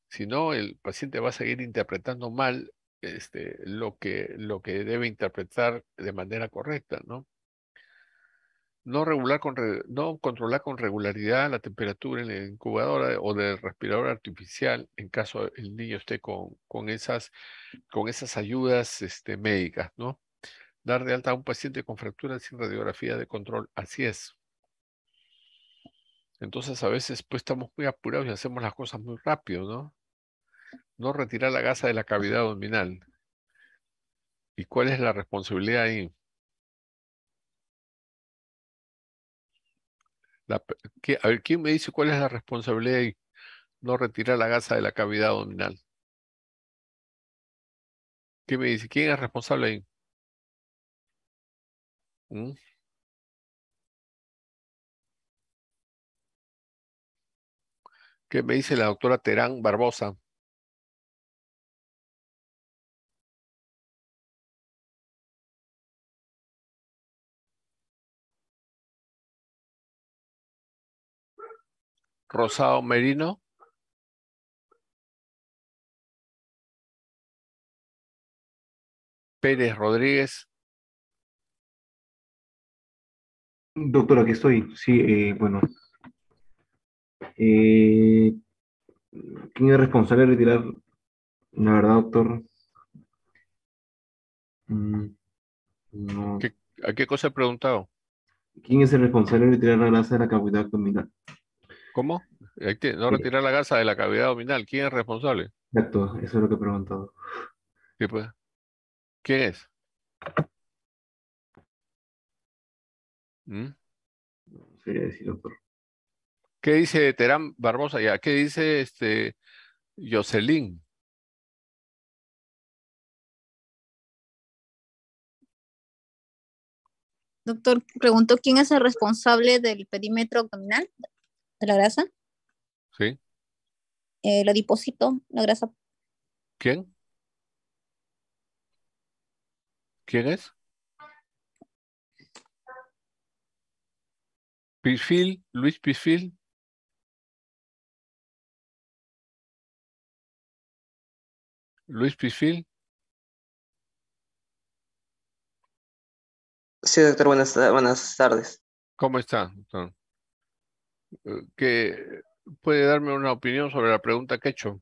A: Si no, el paciente va a seguir interpretando mal este, lo, que, lo que debe interpretar de manera correcta, ¿no? No, regular con, no controlar con regularidad la temperatura en la incubadora o del respirador artificial en caso el niño esté con, con, esas, con esas ayudas este, médicas, ¿no? Dar de alta a un paciente con fractura sin radiografía de control, así es. Entonces a veces pues estamos muy apurados y hacemos las cosas muy rápido, ¿no? No retirar la gasa de la cavidad abdominal. ¿Y cuál es la responsabilidad ahí? a ver, ¿quién me dice
B: cuál es la responsabilidad ahí? No retirar la gasa de la cavidad abdominal. ¿Quién me dice? ¿Quién es responsable ahí? ¿Mm? ¿Qué me dice la doctora Terán Barbosa? Rosado Merino. Pérez Rodríguez. doctora, aquí estoy. Sí, eh, bueno, eh, ¿Quién es responsable de retirar? La verdad, doctor. Mm, ¿A
A: qué cosa he preguntado? ¿Quién es el responsable de retirar la grasa de la cavidad abdominal? ¿Cómo? No retirar la grasa de la cavidad abdominal. ¿Quién es responsable? Exacto, eso es lo que he preguntado.
B: Pues. ¿Qué ¿Quién es? ¿Mm? No sería decir, doctor. ¿Qué dice Terán Barbosa? Ya, ¿qué dice este Jocelyn? Doctor, pregunto quién es el responsable del perímetro abdominal de la grasa. Sí. el eh, la grasa.
A: ¿Quién? ¿Quién es?
B: Pisfil, Luis Pisfil. Luis Pisfil. Sí, doctor, buenas, tardes. ¿Cómo está, eh, ¿Qué, ¿Puede darme una opinión sobre la pregunta que he hecho?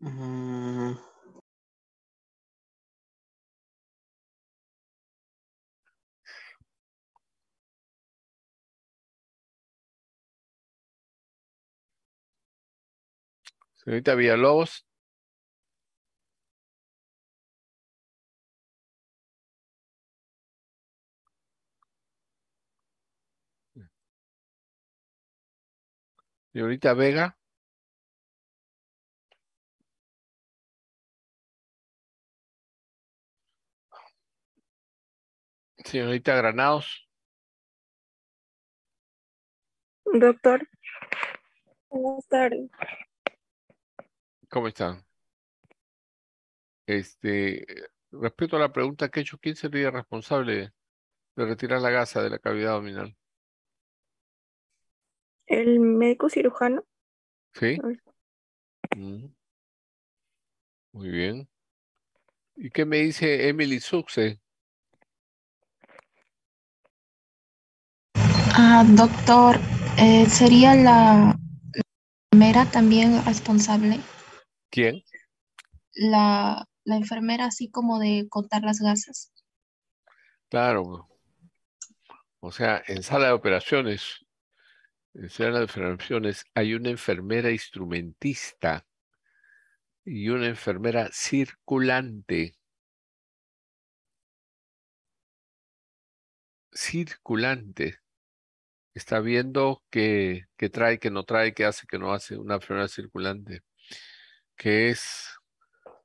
B: Mm, Señorita Villalobos. Señorita Vega. Señorita Granados. Doctor, buenas tardes.
A: ¿Cómo están? Este, respecto a la pregunta que he hecho, ¿quién sería responsable de retirar la gasa de la cavidad abdominal?
B: El médico cirujano. Sí. Mm.
A: Muy bien. ¿Y qué me dice Emily Suxe?
B: Ah, doctor, eh, ¿sería la primera también responsable? ¿Quién? La, enfermera, así como de contar las gasas.
A: Claro. O sea, en sala de operaciones, en sala de operaciones hay una enfermera instrumentista
B: y una enfermera circulante. Circulante. Está viendo
A: que, que trae, que no trae, que hace, que no hace, una enfermera circulante que es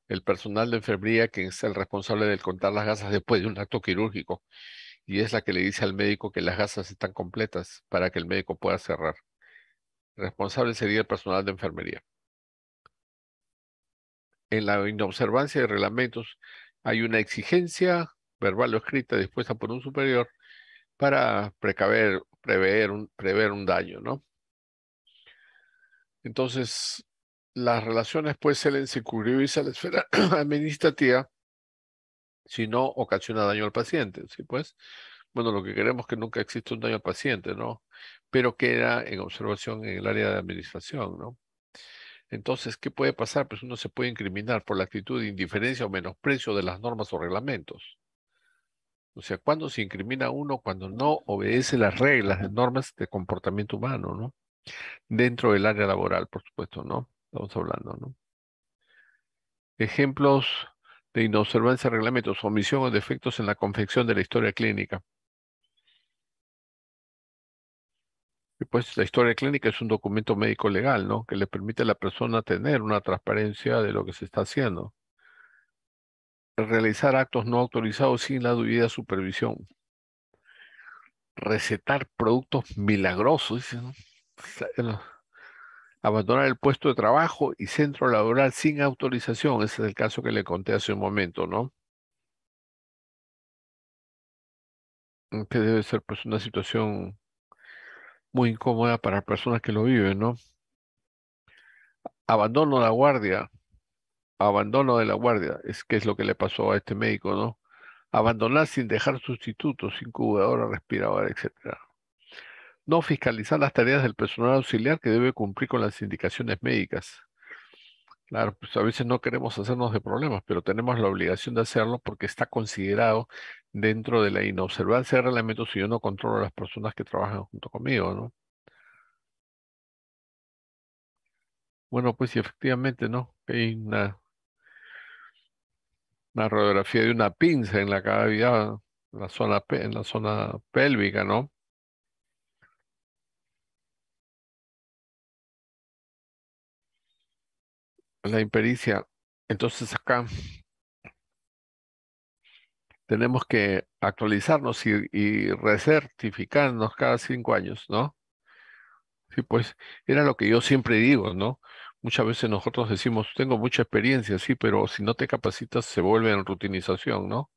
A: el personal de enfermería que es el responsable del contar las gasas después de un acto quirúrgico y es la que le dice al médico que las gasas están completas para que el médico pueda cerrar. responsable sería el personal de enfermería. En la inobservancia de reglamentos hay una exigencia verbal o escrita dispuesta por un superior para precaver, prever prever un daño, ¿no? Entonces, las relaciones pues se les a la esfera administrativa si no ocasiona daño al paciente, ¿sí pues? Bueno, lo que queremos es que nunca exista un daño al paciente, ¿no? Pero queda en observación en el área de administración, ¿no? Entonces, ¿qué puede pasar? Pues uno se puede incriminar por la actitud de indiferencia o menosprecio de las normas o reglamentos. O sea, ¿cuándo se incrimina uno cuando no obedece las reglas, las normas de comportamiento humano, ¿no? Dentro del área laboral, por supuesto, ¿no? Estamos hablando, ¿no? Ejemplos de inobservancia de reglamentos, omisión o defectos en la confección de la historia clínica. Y pues la historia clínica es un documento médico legal, ¿no? Que le permite a la persona tener una transparencia de lo que se está haciendo. Realizar actos no autorizados sin la debida supervisión. Recetar productos milagrosos, ¿no? abandonar el puesto de trabajo y centro laboral sin autorización. Ese es el caso que le conté hace un momento, ¿no? Mm, que debe ser pues una situación muy incómoda para personas que lo viven, ¿no? Abandono la guardia, abandono de la guardia, es que es lo que le pasó a este médico, ¿no? Abandonar sin dejar sustitutos, incubadora, respiradora, etcétera no fiscalizar las tareas del personal auxiliar que debe cumplir con las indicaciones médicas. Claro, pues a veces no queremos hacernos de problemas, pero tenemos la obligación de hacerlo porque está considerado dentro de la inobservancia de reglamentos si yo no controlo a las personas que trabajan junto conmigo, ¿no? Bueno, pues si efectivamente, ¿no? Hay una, una radiografía de una pinza en la cavidad,
B: la zona, en la zona pélvica, ¿no? la impericia. Entonces acá tenemos
A: que actualizarnos y, recertificarnos cada cinco años, ¿no? Sí, pues era lo que yo siempre digo, ¿no? Muchas veces nosotros decimos, tengo mucha experiencia, sí, pero si no te capacitas se vuelve en rutinización, ¿no?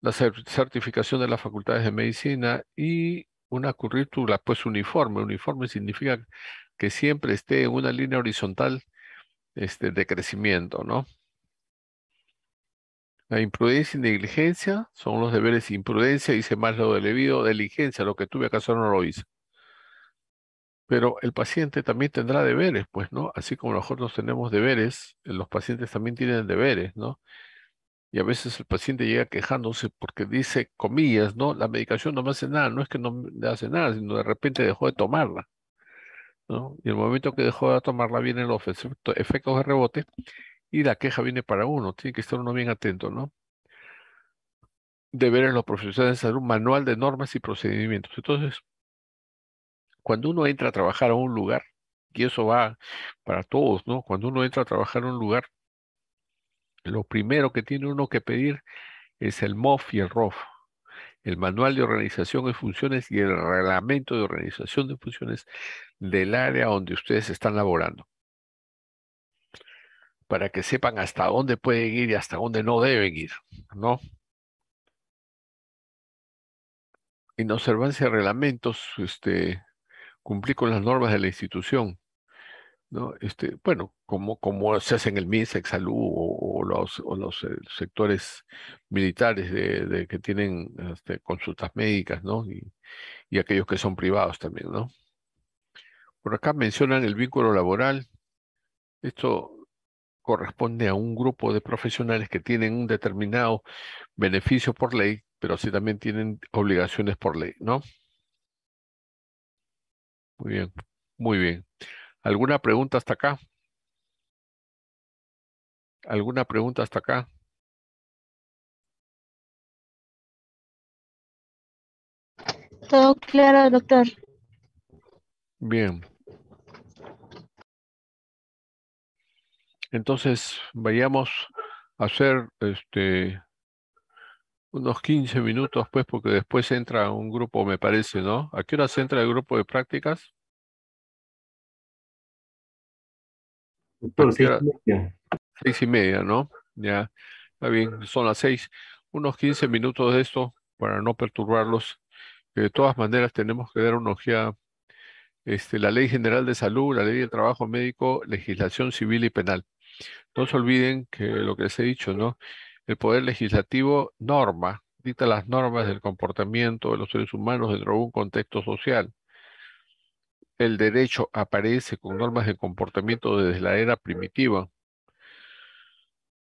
A: La certificación de las facultades de medicina y una currícula, pues uniforme. Uniforme significa que siempre esté en una línea horizontal este, de crecimiento, ¿no? La imprudencia y negligencia son los deberes imprudencia, hice más lo del debido, diligencia, lo que tuve acaso hacer no lo hice. Pero el paciente también tendrá deberes, pues, ¿no? Así como nosotros tenemos deberes, los pacientes también tienen deberes, ¿no? Y a veces el paciente llega quejándose porque dice, comillas, ¿no? La medicación no me hace nada, no es que no me hace nada, sino de repente dejó de tomarla. Y el momento que dejó de tomarla viene el efecto efectos de rebote, y la queja viene para uno, tiene que estar uno bien atento, ¿no? Deberes los profesionales de salud, manual de normas y procedimientos. Entonces, cuando uno entra a trabajar a un lugar, y eso va para todos, ¿no? Cuando uno entra a trabajar a un lugar, lo primero que tiene uno que pedir es el MOF y el ROF, el manual de organización de funciones y el reglamento de organización de funciones del área donde ustedes están laborando. Para que sepan hasta dónde pueden ir y hasta dónde no deben ir, ¿no? En observancia de reglamentos, este, cumplir con las normas de la institución, ¿no? Este, bueno, como, como se hace en el MINSA, Salud o, los, eh, sectores militares de, que tienen este, consultas médicas, ¿no? Y, aquellos que son privados también, ¿no? Por acá mencionan el vínculo laboral. Esto corresponde a un grupo de profesionales que tienen un determinado beneficio por ley, pero sí también tienen obligaciones por ley, ¿no?
B: Muy bien, muy bien. ¿Alguna pregunta hasta acá? ¿Alguna pregunta hasta acá? Todo claro, doctor. Bien.
A: Entonces, vayamos a hacer este unos 15 minutos, pues, porque después entra un grupo, me parece, ¿no? ¿A qué hora se entra el grupo de prácticas? Doctor, seis y media. ¿no? Ya, está bien, son las seis. Unos 15 minutos de esto para no perturbarlos. de todas maneras tenemos que dar una ojeada. Este, la Ley General de Salud, la Ley del Trabajo Médico, legislación civil y penal. No se olviden que lo que les he dicho, ¿no? El Poder Legislativo norma, dicta las normas del comportamiento de los seres humanos dentro de un contexto social el derecho aparece con normas de comportamiento desde la era primitiva,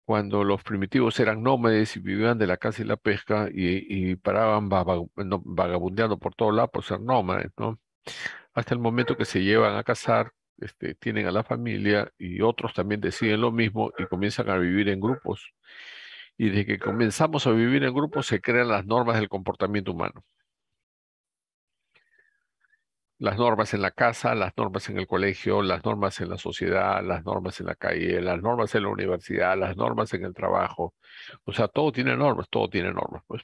A: cuando los primitivos eran nómades y vivían de la caza y la pesca y, paraban vagabundeando por todos lados por ser nómades, ¿no? Hasta el momento que se llevan a cazar, este, tienen a la familia y otros también deciden lo mismo y comienzan a vivir en grupos. Y desde que comenzamos a vivir en grupos se crean las normas del comportamiento humano las normas en la casa, las normas en el colegio, las normas en la sociedad, las normas en la calle, las normas en la universidad, las normas en el trabajo. O sea, todo tiene normas, todo tiene normas, pues.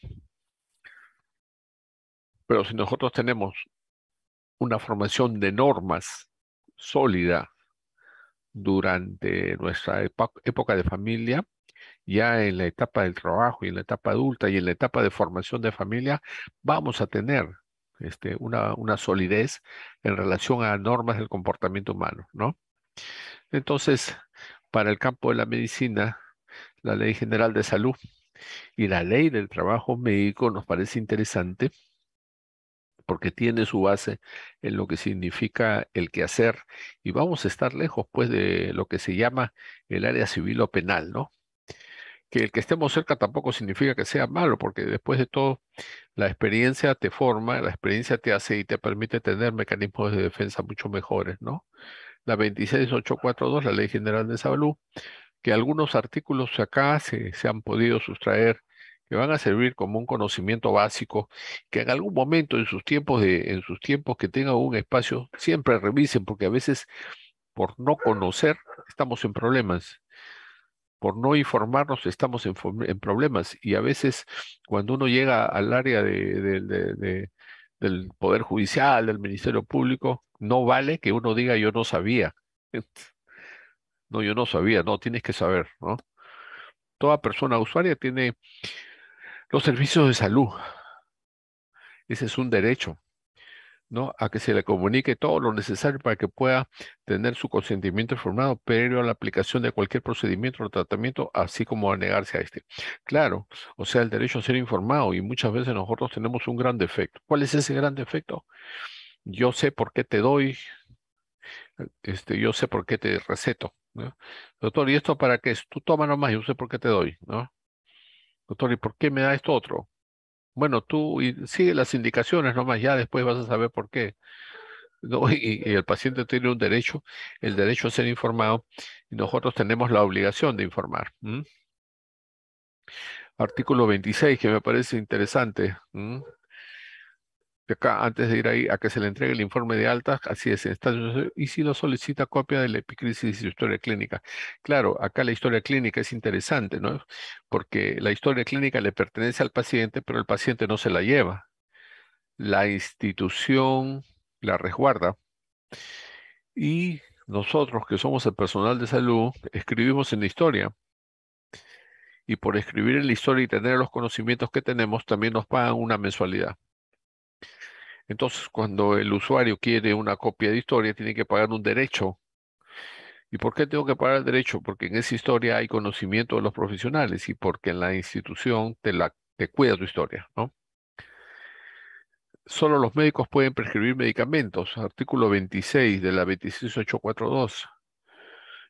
A: Pero si nosotros tenemos una formación de normas sólida durante nuestra época de familia, ya en la etapa del trabajo y en la etapa adulta y en la etapa de formación de familia, vamos a tener este, una, una solidez en relación a normas del comportamiento humano, ¿no? Entonces, para el campo de la medicina, la Ley General de Salud y la Ley del Trabajo Médico nos parece interesante porque tiene su base en lo que significa el quehacer y vamos a estar lejos pues de lo que se llama el área civil o penal, ¿no? que el que estemos cerca tampoco significa que sea malo, porque después de todo, la experiencia te forma, la experiencia te hace y te permite tener mecanismos de defensa mucho mejores, ¿no? La 26842, la Ley General de Salud, que algunos artículos acá se, han podido sustraer que van a servir como un conocimiento básico, que en algún momento en sus tiempos de, en sus tiempos que tenga un espacio, siempre revisen, porque a veces por no conocer estamos en problemas por no informarnos estamos en, problemas y a veces cuando uno llega al área del Poder Judicial, del Ministerio Público, no vale que uno diga yo no sabía. No, yo no sabía, no, tienes que saber, ¿no? Toda persona usuaria tiene los servicios de salud. Ese es un derecho. ¿no? a que se le comunique todo lo necesario para que pueda tener su consentimiento informado previo a la aplicación de cualquier procedimiento o tratamiento, así como a negarse a este. Claro, o sea, el derecho a ser informado y muchas veces nosotros tenemos un gran defecto. ¿Cuál es ese gran defecto? Yo sé por qué te doy, este, yo sé por qué te receto. Doctor, ¿y esto para qué Tú toma nomás, yo sé por qué te doy. ¿no? Doctor, ¿y por qué me da esto otro? Bueno, tú sigue las indicaciones nomás, ya después vas a saber por qué. Y, el paciente tiene un derecho, el derecho a ser informado, y nosotros tenemos la obligación de informar. Artículo 26, que me parece interesante. Y acá, antes de ir ahí, a que se le entregue el informe de altas, así es, y si lo solicita copia de la epicrisis y su historia clínica. Claro, acá la historia clínica es interesante, ¿no? Porque la historia clínica le pertenece al paciente, pero el paciente no se la lleva. La institución la resguarda. Y nosotros, que somos el personal de salud, escribimos en la historia. Y por escribir en la historia y tener los conocimientos que tenemos, también nos pagan una mensualidad. Entonces, cuando el usuario quiere una copia de historia, tiene que pagar un derecho. ¿Y por qué tengo que pagar el derecho? Porque en esa historia hay conocimiento de los profesionales y porque en la institución te, la, te cuida tu historia, ¿no? Solo los médicos pueden prescribir medicamentos. Artículo 26 de la 26842.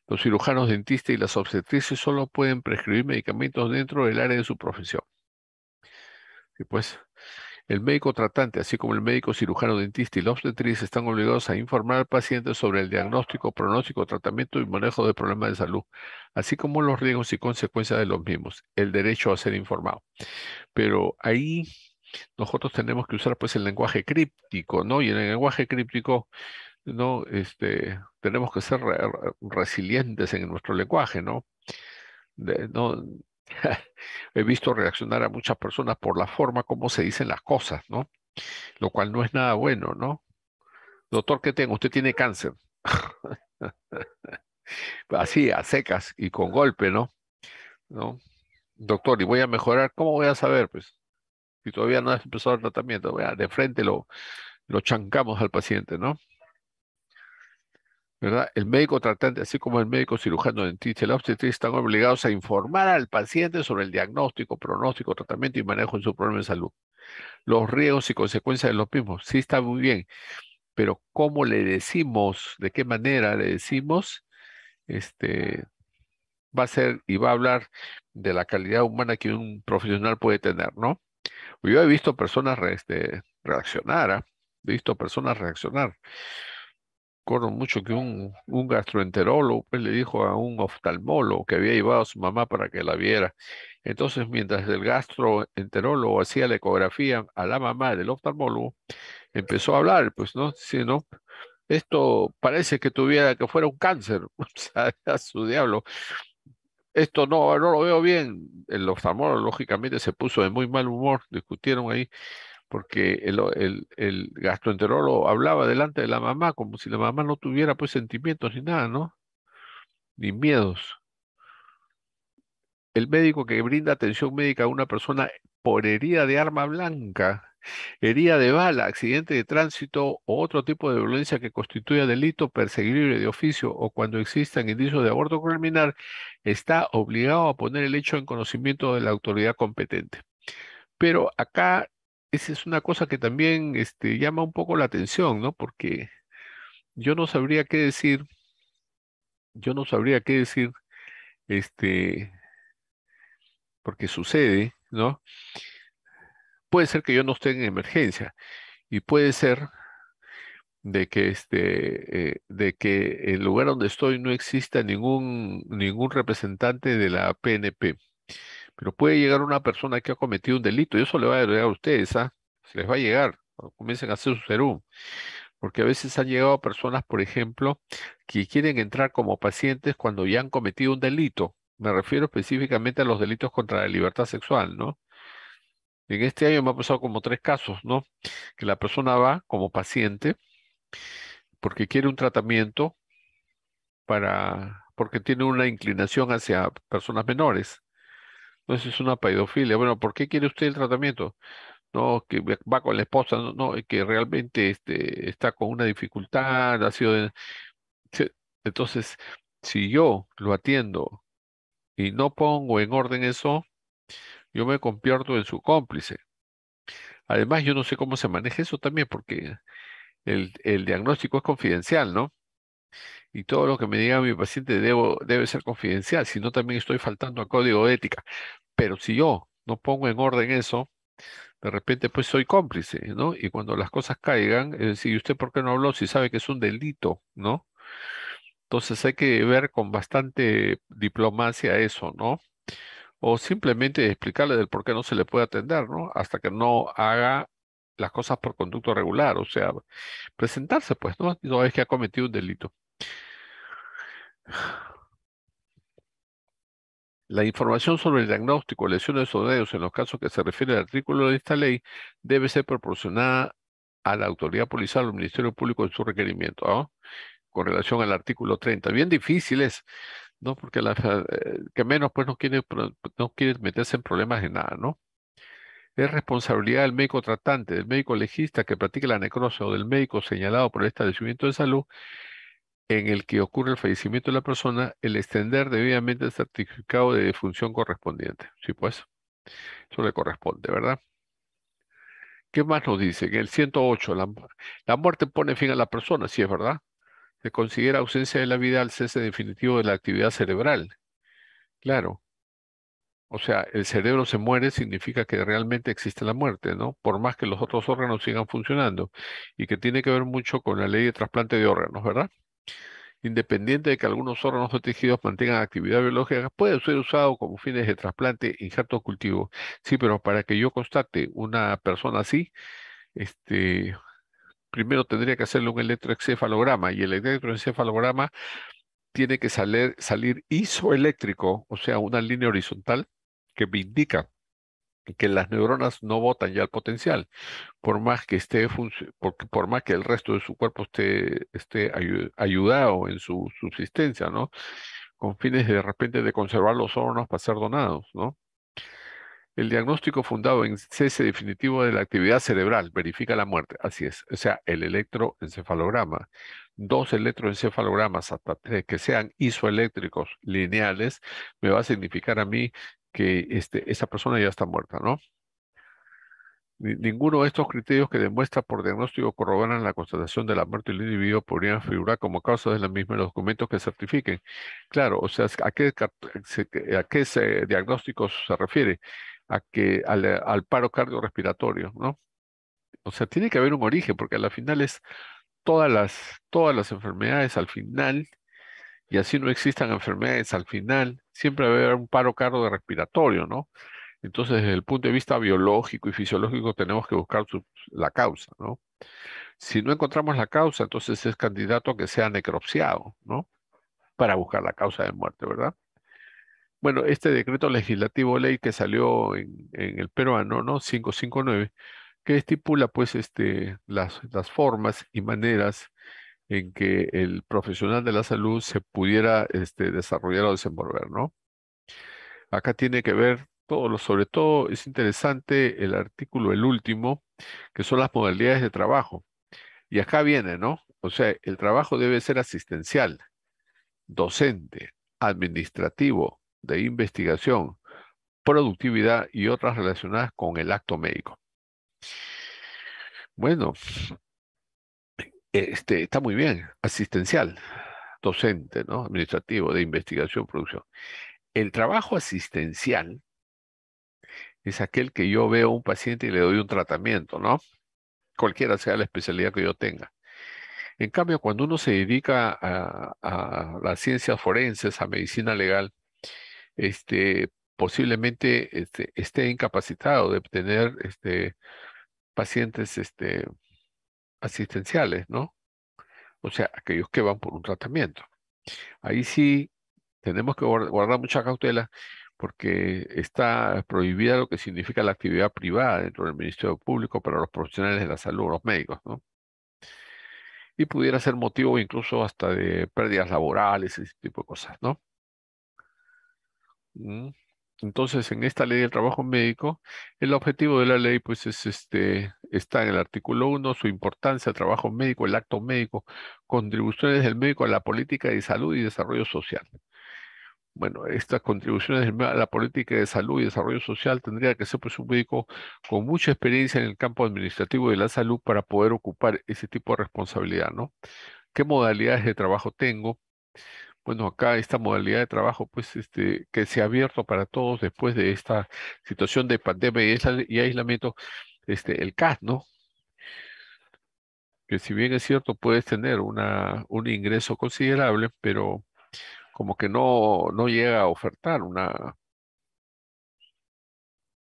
A: Los cirujanos dentistas y las obstetrices solo pueden prescribir medicamentos dentro del área de su profesión. Y pues, el médico tratante, así como el médico cirujano dentista y la obstetriz, están obligados a informar al paciente sobre el diagnóstico, pronóstico, tratamiento y manejo de problemas de salud, así como los riesgos y consecuencias de los mismos, el derecho a ser informado. Pero ahí nosotros tenemos que usar pues el lenguaje críptico, ¿no? Y en el lenguaje críptico, ¿no? Este, tenemos que ser resilientes en nuestro lenguaje, ¿no? ¿no? he visto reaccionar a muchas personas por la forma como se dicen las cosas, ¿no? Lo cual no es nada bueno, ¿no? Doctor, ¿qué tengo? Usted tiene cáncer. Así, a secas y con golpe, ¿no? ¿No? Doctor, ¿y voy a mejorar? ¿Cómo voy a saber? Pues, si todavía no has empezado el tratamiento, de frente lo, lo chancamos al paciente, ¿no? El médico tratante, así como el médico cirujano dentista el están obligados a informar al paciente sobre el diagnóstico, pronóstico, tratamiento y manejo de su problema de salud. Los riesgos y consecuencias de los mismos. Sí está muy bien, pero ¿cómo le decimos, de qué manera le decimos? Este, va a ser y va a hablar de la calidad humana que un profesional puede tener, ¿no? Yo he visto personas este, reaccionar, ¿ah? he visto personas reaccionar recuerdo mucho que un, gastroenterólogo pues, le dijo a un oftalmólogo que había llevado a su mamá para que la viera. Entonces, mientras el gastroenterólogo hacía la ecografía a la mamá del oftalmólogo, empezó a hablar, pues, ¿no? Si no, esto parece que tuviera, que fuera un cáncer, o sea, a su diablo. Esto no, no lo veo bien. El oftalmólogo, lógicamente, se puso de muy mal humor, discutieron ahí porque el, el, el gastroenterólogo hablaba delante de la mamá como si la mamá no tuviera pues sentimientos ni nada, ¿no? Ni miedos. El médico que brinda atención médica a una persona por herida de arma blanca, herida de bala, accidente de tránsito o otro tipo de violencia que constituya delito perseguible de oficio o cuando existan indicios de aborto criminal, está obligado a poner el hecho en conocimiento de la autoridad competente. Pero acá esa es una cosa que también este, llama un poco la atención, ¿no? Porque yo no sabría qué decir, yo no sabría qué decir, este, porque sucede, ¿no? Puede ser que yo no esté en emergencia y puede ser de que este eh, de que el lugar donde estoy no exista ningún ningún representante de la PNP pero puede llegar una persona que ha cometido un delito, y eso le va a llegar a ustedes, ¿ah? Se les va a llegar, comiencen a hacer su serum. Porque a veces han llegado personas, por ejemplo, que quieren entrar como pacientes cuando ya han cometido un delito. Me refiero específicamente a los delitos contra la libertad sexual, ¿no? En este año me ha pasado como tres casos, ¿no? Que la persona va como paciente porque quiere un tratamiento para, porque tiene una inclinación hacia personas menores. Entonces pues, es una pedofilia. Bueno, ¿por qué quiere usted el tratamiento? No, que va con la esposa, no, que realmente este, está con una dificultad, ha sido... Entonces, si yo lo atiendo y no pongo en orden eso, yo me convierto en su cómplice. Además, yo no sé cómo se maneja eso también, porque el, el diagnóstico es confidencial, ¿no? y todo lo que me diga mi paciente debo, debe ser confidencial, si no también estoy faltando a código de ética. Pero si yo no pongo en orden eso, de repente pues soy cómplice, ¿no? Y cuando las cosas caigan, es decir, ¿y usted por qué no habló si sabe que es un delito, ¿no? Entonces hay que ver con bastante diplomacia eso, ¿no? O simplemente explicarle del por qué no se le puede atender, ¿no? Hasta que no haga las cosas por conducto regular, o sea, presentarse, pues, ¿no? No es que ha cometido un delito. La información sobre el diagnóstico, lesiones o daños en los casos que se refiere al artículo de esta ley debe ser proporcionada a la autoridad policial o al Ministerio Público en su requerimiento, ¿ah? con relación al artículo 30. Bien es, ¿no? Porque eh, que menos pues no quiere, no meterse en problemas de nada, ¿no? Es responsabilidad del médico tratante, del médico legista que practique la necrosis o del médico señalado por el establecimiento de salud en el que ocurre el fallecimiento de la persona, el extender debidamente el certificado de defunción correspondiente. Sí, pues, eso le corresponde, ¿verdad? ¿Qué más nos dice? En el 108, la, la muerte pone fin a la persona, sí es verdad. Se considera ausencia de la vida al cese definitivo de la actividad cerebral. Claro. O sea, el cerebro se muere significa que realmente existe la muerte, ¿no? Por más que los otros órganos sigan funcionando y que tiene que ver mucho con la ley de trasplante de órganos, ¿verdad? Independiente de que algunos órganos o tejidos mantengan actividad biológica, puede ser usado como fines de trasplante, injerto cultivo. Sí, pero para que yo constate una persona así, este, primero tendría que hacerle un electroencefalograma y el electroencefalograma tiene que salir, salir isoeléctrico, o sea, una línea horizontal que me indica que las neuronas no votan ya el potencial, por más que esté más que el resto de su cuerpo esté, esté ayudado en su subsistencia, ¿no? Con fines de, repente de conservar los órganos para ser donados, ¿no? El diagnóstico fundado en cese definitivo de la actividad cerebral verifica la muerte. Así es. O sea, el electroencefalograma. Dos electroencefalogramas, hasta que sean isoeléctricos lineales, me va a significar a mí que este, esa persona ya está muerta, ¿no? Ninguno de estos criterios que demuestra por diagnóstico corroboran la constatación de la muerte del individuo podrían figurar como causa de la misma en los documentos que certifiquen. Claro, o sea, ¿a qué, a diagnóstico se refiere? A que, al, paro cardiorrespiratorio, ¿no? O sea, tiene que haber un origen, porque al final es todas las, todas las enfermedades, al final y así no existan enfermedades al final, siempre va a haber un paro caro de respiratorio, ¿no? Entonces, desde el punto de vista biológico y fisiológico, tenemos que buscar la causa, ¿no? Si no encontramos la causa, entonces es candidato a que sea necropsiado, ¿no? Para buscar la causa de muerte, ¿verdad? Bueno, este decreto legislativo ley que salió en, el peruano, ¿no? 559, que estipula, pues, este, las formas y maneras en que el profesional de la salud se pudiera este, desarrollar o desenvolver, ¿no? Acá tiene que ver todo, lo, sobre todo es interesante el artículo, el último, que son las modalidades de trabajo. Y acá viene, ¿no? O sea, el trabajo debe ser asistencial, docente, administrativo, de investigación, productividad y otras relacionadas con el acto médico. Bueno, este, está muy bien, asistencial, docente, ¿no? Administrativo, de investigación, producción. El trabajo asistencial es aquel que yo veo a un paciente y le doy un tratamiento, ¿no? Cualquiera sea la especialidad que yo tenga. En cambio, cuando uno se dedica a, las ciencias forenses, a medicina legal, este, posiblemente este, esté incapacitado de tener este, pacientes este, asistenciales, ¿no? O sea, aquellos que van por un tratamiento. Ahí sí tenemos que guardar mucha cautela porque está prohibida lo que significa la actividad privada dentro del Ministerio Público para los profesionales de la salud, los médicos, ¿no? Y pudiera ser motivo incluso hasta de pérdidas laborales, ese tipo de cosas, ¿no? Mm. Entonces, en esta ley del trabajo médico, el objetivo de la ley, pues, es este, está en el artículo 1, su importancia, el trabajo médico, el acto médico, contribuciones del médico a la política de salud y desarrollo social. Bueno, estas contribuciones a la política de salud y desarrollo social tendría que ser pues, un médico con mucha experiencia en el campo administrativo de la salud para poder ocupar ese tipo de responsabilidad, ¿no? ¿Qué modalidades de trabajo tengo? bueno, acá esta modalidad de trabajo, pues, este, que se ha abierto para todos después de esta situación de pandemia y, aislamiento, este, el CAS, ¿no? Que si bien es cierto, puedes tener una, un ingreso considerable, pero como que no, no llega a ofertar una,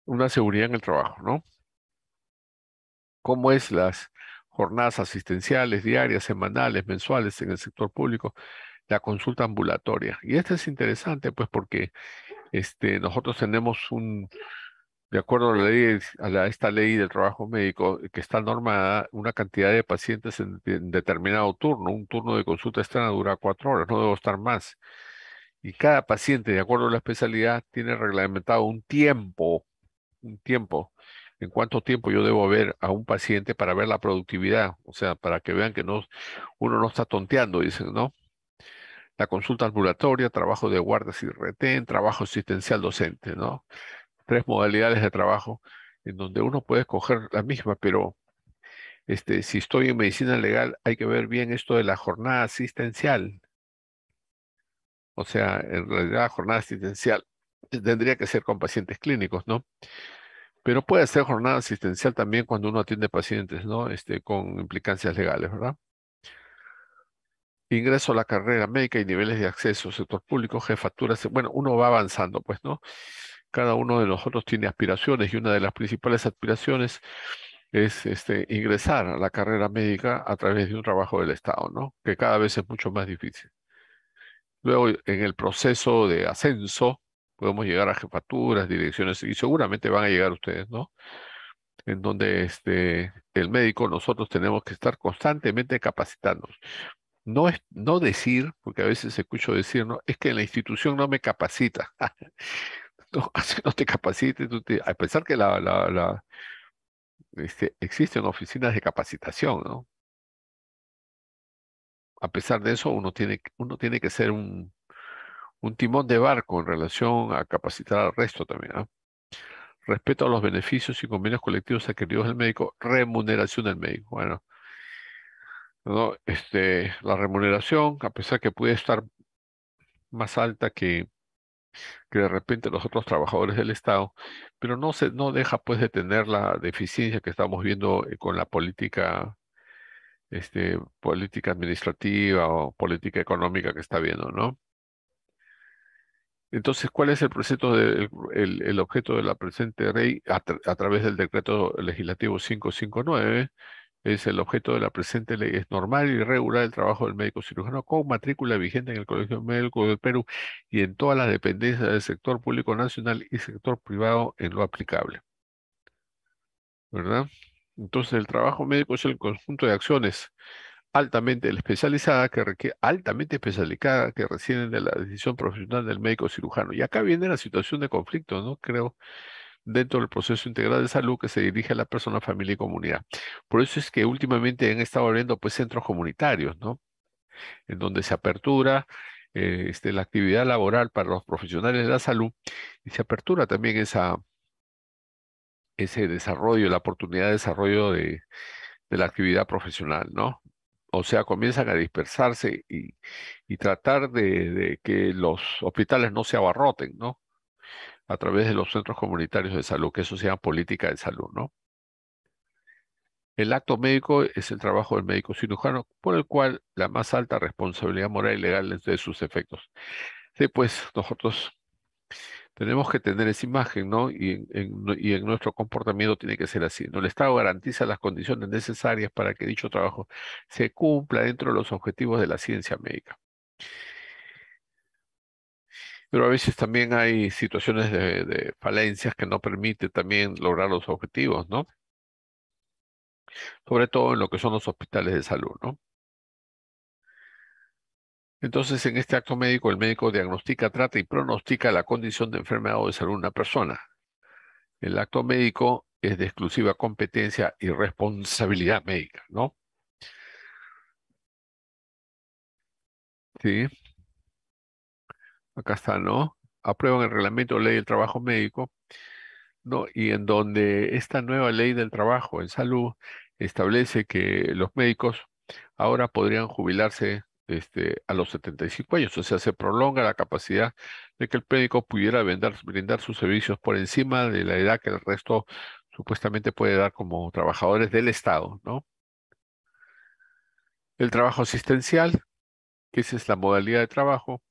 A: una seguridad en el trabajo, ¿no? ¿Cómo es las jornadas asistenciales, diarias, semanales, mensuales en el sector público? la consulta ambulatoria. Y esto es interesante, pues, porque este, nosotros tenemos un, de acuerdo a, la ley, a esta ley del trabajo médico, que está normada una cantidad de pacientes en, determinado turno. Un turno de consulta externa dura cuatro horas, no debo estar más. Y cada paciente, de acuerdo a la especialidad, tiene reglamentado un tiempo, un tiempo, en cuánto tiempo yo debo ver a un paciente para ver la productividad, o sea, para que vean que no, uno no está tonteando, dicen, ¿no? la consulta ambulatoria, trabajo de guardas y retén, trabajo asistencial docente, ¿no? Tres modalidades de trabajo en donde uno puede escoger la misma, pero este, si estoy en medicina legal hay que ver bien esto de la jornada asistencial. O sea, en realidad jornada asistencial tendría que ser con pacientes clínicos, ¿no? Pero puede ser jornada asistencial también cuando uno atiende pacientes, ¿no? Este, con implicancias legales, ¿verdad? ingreso a la carrera médica y niveles de acceso, sector público, jefaturas, bueno, uno va avanzando, pues, ¿no? Cada uno de nosotros tiene aspiraciones y una de las principales aspiraciones es este, ingresar a la carrera médica a través de un trabajo del Estado, ¿no? Que cada vez es mucho más difícil. Luego, en el proceso de ascenso, podemos llegar a jefaturas, direcciones, y seguramente van a llegar ustedes, ¿no? En donde este, el médico, nosotros tenemos que estar constantemente capacitándonos. No, es, no decir, porque a veces escucho decir, ¿no? es que la institución no me capacita. no, te capacites, a pesar que la, la, la este, existen oficinas de capacitación, ¿no? A pesar de eso, uno tiene, uno tiene que ser un, timón de barco en relación a capacitar al resto también. ¿ah? Respeto a los beneficios y convenios colectivos adquiridos del médico, remuneración del médico. Bueno, ¿no? Este, la remuneración, a pesar que puede estar más alta que, que de repente los otros trabajadores del Estado, pero no, se, no deja pues de tener la deficiencia que estamos viendo eh, con la política, este, política administrativa o política económica que está viendo, ¿no? Entonces, ¿cuál es el, de, el, objeto de la presente ley a, a través del decreto legislativo 559? es el objeto de la presente ley. Es normal y regular el trabajo del médico cirujano con matrícula vigente en el Colegio Médico del Perú y en todas las dependencias del sector público nacional y sector privado en lo aplicable. ¿Verdad? Entonces, el trabajo médico es el conjunto de acciones altamente especializada que requiere, altamente especializada que reciben de la decisión profesional del médico cirujano. Y acá viene la situación de conflicto, ¿no? Creo dentro del proceso integral de salud que se dirige a la persona, familia y comunidad. Por eso es que últimamente han estado abriendo pues centros comunitarios, ¿no? En donde se apertura eh, este, la actividad laboral para los profesionales de la salud y se apertura también esa, ese desarrollo, la oportunidad de desarrollo de, la actividad profesional, ¿no? o sea, comienzan a dispersarse y, tratar de, que los hospitales no se abarroten, ¿no? a través de los centros comunitarios de salud, que eso se llama política de salud, ¿no? El acto médico es el trabajo del médico cirujano, por el cual la más alta responsabilidad moral y legal es de sus efectos. Sí, pues nosotros tenemos que tener esa imagen, ¿no? Y en, nuestro comportamiento tiene que ser así. ¿no? El Estado garantiza las condiciones necesarias para que dicho trabajo se cumpla dentro de los objetivos de la ciencia médica pero a veces también hay situaciones de, falencias que no permiten también lograr los objetivos, ¿no? Sobre todo en lo que son los hospitales de salud, ¿no? Entonces, en este acto médico, el médico diagnostica, trata y pronostica la condición de enfermedad o de salud de una persona. El acto médico es de exclusiva competencia y responsabilidad médica, ¿no? Sí acá está, ¿no? Aprueban el reglamento ley del trabajo médico, ¿no? Y en donde esta nueva ley del trabajo en salud establece que los médicos ahora podrían jubilarse este, a los 75 años, o sea, se prolonga la capacidad de que el médico pudiera brindar sus servicios por encima de la edad que el resto supuestamente puede dar como trabajadores del Estado, ¿no? El trabajo asistencial, que esa es la modalidad de trabajo,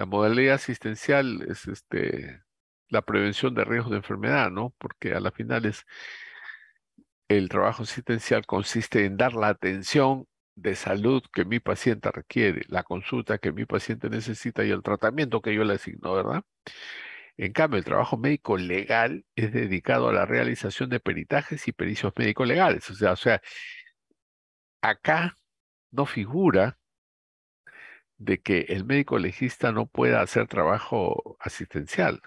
A: la modalidad asistencial es este, la prevención de riesgos de enfermedad, ¿no? Porque a final finales el trabajo asistencial consiste en dar la atención de salud que mi paciente requiere, la consulta que mi paciente necesita y el tratamiento que yo le asigno, ¿verdad? En cambio, el trabajo médico legal es dedicado a la realización de peritajes y pericios médico legales. O sea, o sea acá no figura de que el médico legista no pueda hacer trabajo asistencial.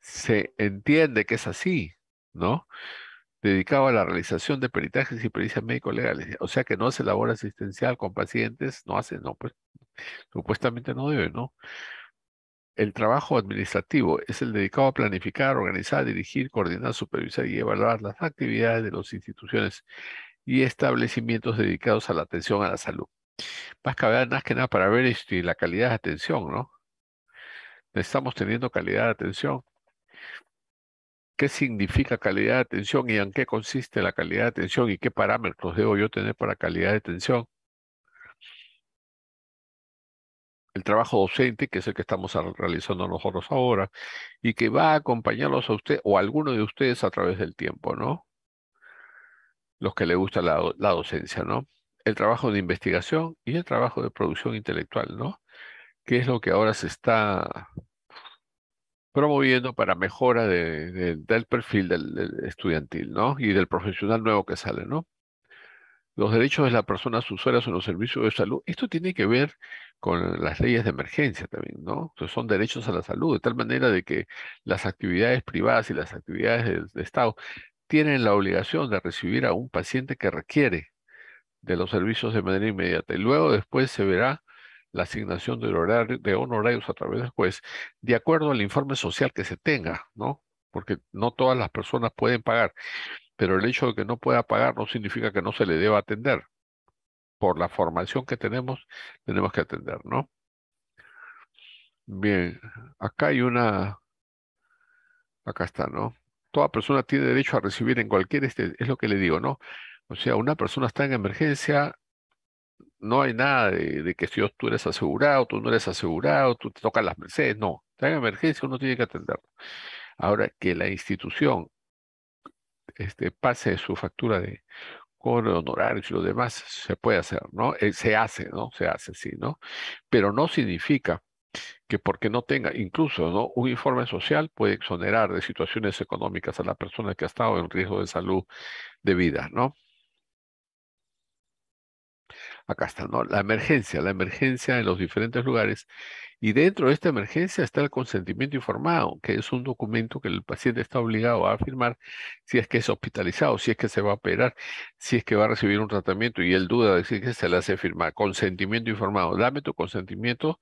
A: Se entiende que es así, ¿no? Dedicado a la realización de peritajes y pericias médico-legales. O sea que no hace labor asistencial con pacientes, no hace, no, pues supuestamente no debe, ¿no? El trabajo administrativo es el dedicado a planificar, organizar, dirigir, coordinar, supervisar y evaluar las actividades de las instituciones y establecimientos dedicados a la atención a la salud. Más que, que nada para ver este, la calidad de atención, ¿no? Estamos teniendo calidad de atención. ¿Qué significa calidad de atención y en qué consiste la calidad de atención y qué parámetros debo yo tener para calidad de atención? el trabajo docente, que es el que estamos realizando nosotros ahora, y que va a acompañarlos a usted o a alguno de ustedes a través del tiempo, ¿no? Los que le gusta la docencia, ¿no? el trabajo de investigación y el trabajo de producción intelectual, ¿no? Que es lo que ahora se está promoviendo para mejora del perfil del, estudiantil, ¿no? Y del profesional nuevo que sale, ¿no? Los derechos de las personas usuarias en los servicios de salud, esto tiene que ver con las leyes de emergencia también, ¿no? son derechos a la salud, de tal manera de que las actividades privadas y las actividades del Estado tienen la obligación de recibir a un paciente que requiere de los servicios de manera inmediata. Y luego después se verá la asignación de, horario, de honorarios a través del juez, de acuerdo al informe social que se tenga, ¿no? Porque no todas las personas pueden pagar, pero el hecho de que no pueda pagar no significa que no se le deba atender. Por la formación que tenemos, tenemos que atender, ¿no? Bien, acá hay una, acá está, ¿no? Toda persona tiene derecho a recibir en cualquier, este, es lo que le digo, ¿no? O sea, una persona está en emergencia, no hay nada de, que si tú eres asegurado, tú no eres asegurado, tú te tocas las mercedes, no. Está en emergencia, uno tiene que atenderlo. Ahora, que la institución este, pase su factura de honorarios y lo demás, se puede hacer, ¿no? Eh, se hace, ¿no? Se hace, sí, ¿no? Pero no significa que porque no tenga, incluso ¿no? un informe social puede exonerar de situaciones económicas a la persona que ha estado en riesgo de salud de vida, ¿no? Acá está, ¿no? La emergencia, la emergencia en los diferentes lugares. Y dentro de esta emergencia está el consentimiento informado, que es un documento que el paciente está obligado a firmar si es que es hospitalizado, si es que se va a operar, si es que va a recibir un tratamiento y él duda de decir que se le hace firmar. Consentimiento informado, dame tu consentimiento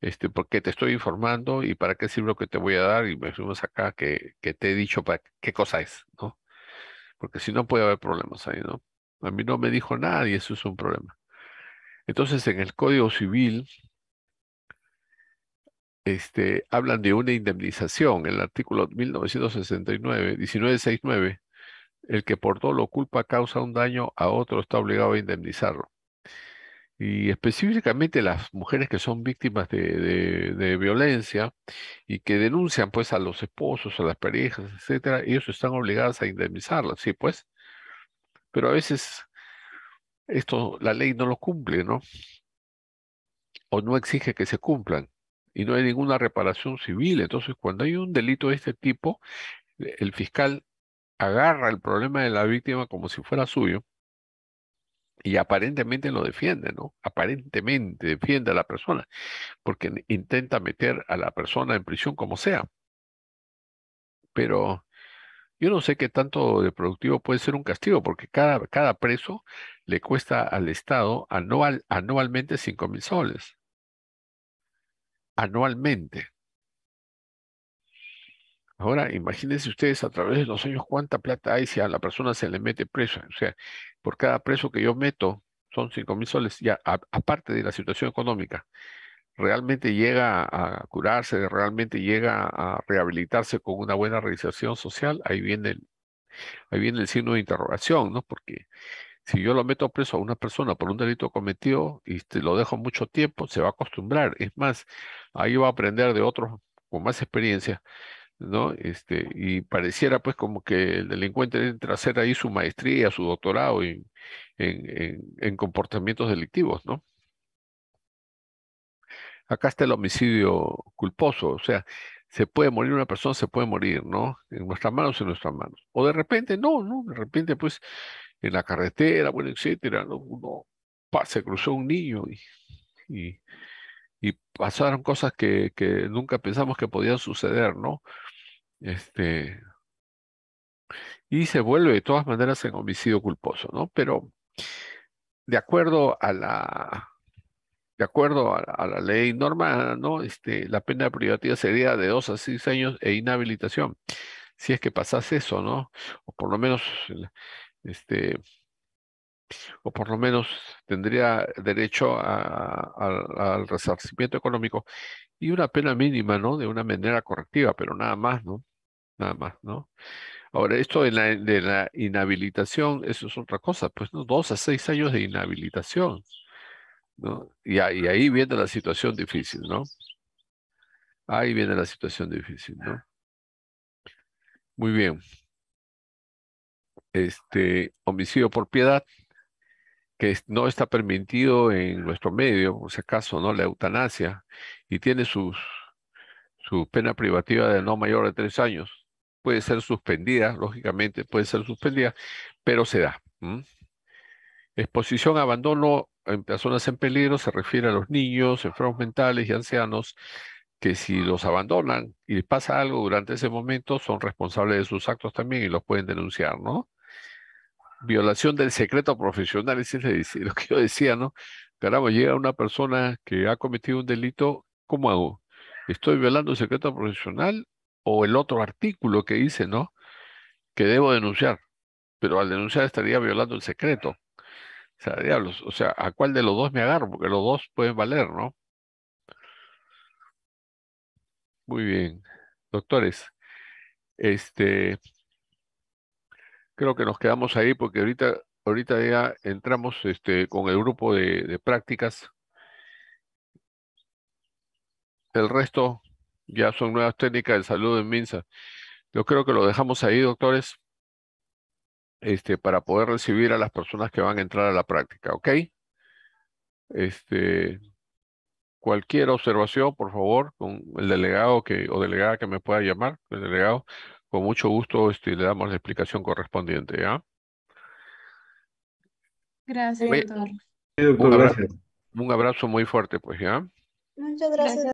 A: este, porque te estoy informando y para qué sirve lo que te voy a dar y me fuimos acá que, que te he dicho para qué cosa es, ¿no? Porque si no puede haber problemas ahí, ¿no? A mí no me dijo nadie, eso es un problema. Entonces, en el Código Civil, este, hablan de una indemnización. En el artículo 1969, 1969, el que por lo culpa causa un daño a otro está obligado a indemnizarlo. Y específicamente las mujeres que son víctimas de, violencia y que denuncian pues a los esposos, a las parejas, etcétera, ellos están obligados a indemnizarlas, sí pues. Pero a veces esto la ley no lo cumple, ¿no? O no exige que se cumplan y no hay ninguna reparación civil. Entonces, cuando hay un delito de este tipo, e, el fiscal agarra el problema de la víctima como si fuera suyo y aparentemente lo defiende, ¿no? Aparentemente defiende a la persona, porque intenta meter a la persona en prisión como sea. Pero yo no sé qué tanto de productivo puede ser un castigo, porque cada, preso le cuesta al Estado anual, anualmente 5 mil soles. Anualmente. Ahora, imagínense ustedes a través de los años cuánta plata hay si a la persona se le mete preso. O sea, por cada preso que yo meto son 5 mil soles, ya aparte de la situación económica realmente llega a curarse, realmente llega a rehabilitarse con una buena realización social, ahí viene el, ahí viene el signo de interrogación, ¿no? Porque si yo lo meto preso a una persona por un delito cometido y lo dejo mucho tiempo, se va a acostumbrar. Es más, ahí va a aprender de otros con más experiencia, ¿no? Este, y pareciera pues como que el delincuente entra a hacer ahí su maestría, su doctorado en, en comportamientos delictivos, ¿no? acá está el homicidio culposo, o sea, se puede morir una persona, se puede morir, ¿no? En nuestras manos, en nuestras manos. O de repente, no, no, de repente, pues, en la carretera, bueno, etcétera, ¿no? uno se cruzó un niño y, y, pasaron cosas que, que, nunca pensamos que podían suceder, ¿no? Este, y se vuelve de todas maneras en homicidio culposo, ¿no? Pero de acuerdo a la de acuerdo a, la ley norma, ¿no? Este, la pena privativa sería de dos a seis años e inhabilitación. Si es que pasase eso, ¿no? O por lo menos, este, o por lo menos tendría derecho al resarcimiento económico y una pena mínima, ¿no? De una manera correctiva, pero nada más, ¿no? Nada más, ¿no? Ahora, esto de la, de la inhabilitación, eso es otra cosa, pues, ¿no? Dos a seis años de inhabilitación. Y, ahí, viene la situación difícil, ¿no? Ahí viene la situación difícil, ¿no? Muy bien. Este homicidio por piedad, que no está permitido en nuestro medio, o si acaso, ¿no? La eutanasia, y tiene sus, su pena privativa de no mayor de tres años. Puede ser suspendida, lógicamente, puede ser suspendida, pero se da. exposición Exposición, abandono en personas en peligro se refiere a los niños, enfermos mentales y ancianos que si los abandonan y les pasa algo durante ese momento, son responsables de sus actos también y los pueden denunciar, ¿no? Violación del secreto profesional, es decir, lo que yo decía, ¿no? Caramba, llega una persona que ha cometido un delito, ¿cómo hago? ¿Estoy violando el secreto profesional o el otro artículo que dice, ¿no? Que debo denunciar, pero al denunciar estaría violando el secreto. O sea, diablos, o sea, ¿a cuál de los dos me agarro? Porque los dos pueden valer, ¿no? Muy bien. Doctores, este, creo que nos quedamos ahí porque ahorita, ahorita ya entramos este, con el grupo de, prácticas. El resto ya son nuevas técnicas de salud en MINSA. Yo creo que lo dejamos ahí, doctores este, para poder recibir a las personas que van a entrar a la práctica, ¿ok? Este, cualquier observación, por favor, con el delegado que, o delegada que me pueda llamar, el delegado, con mucho gusto este, le damos la explicación correspondiente, ¿ya?
B: Gracias, doctor.
A: un, abrazo, gracias. un abrazo muy fuerte, pues, ¿ya?
B: Muchas gracias.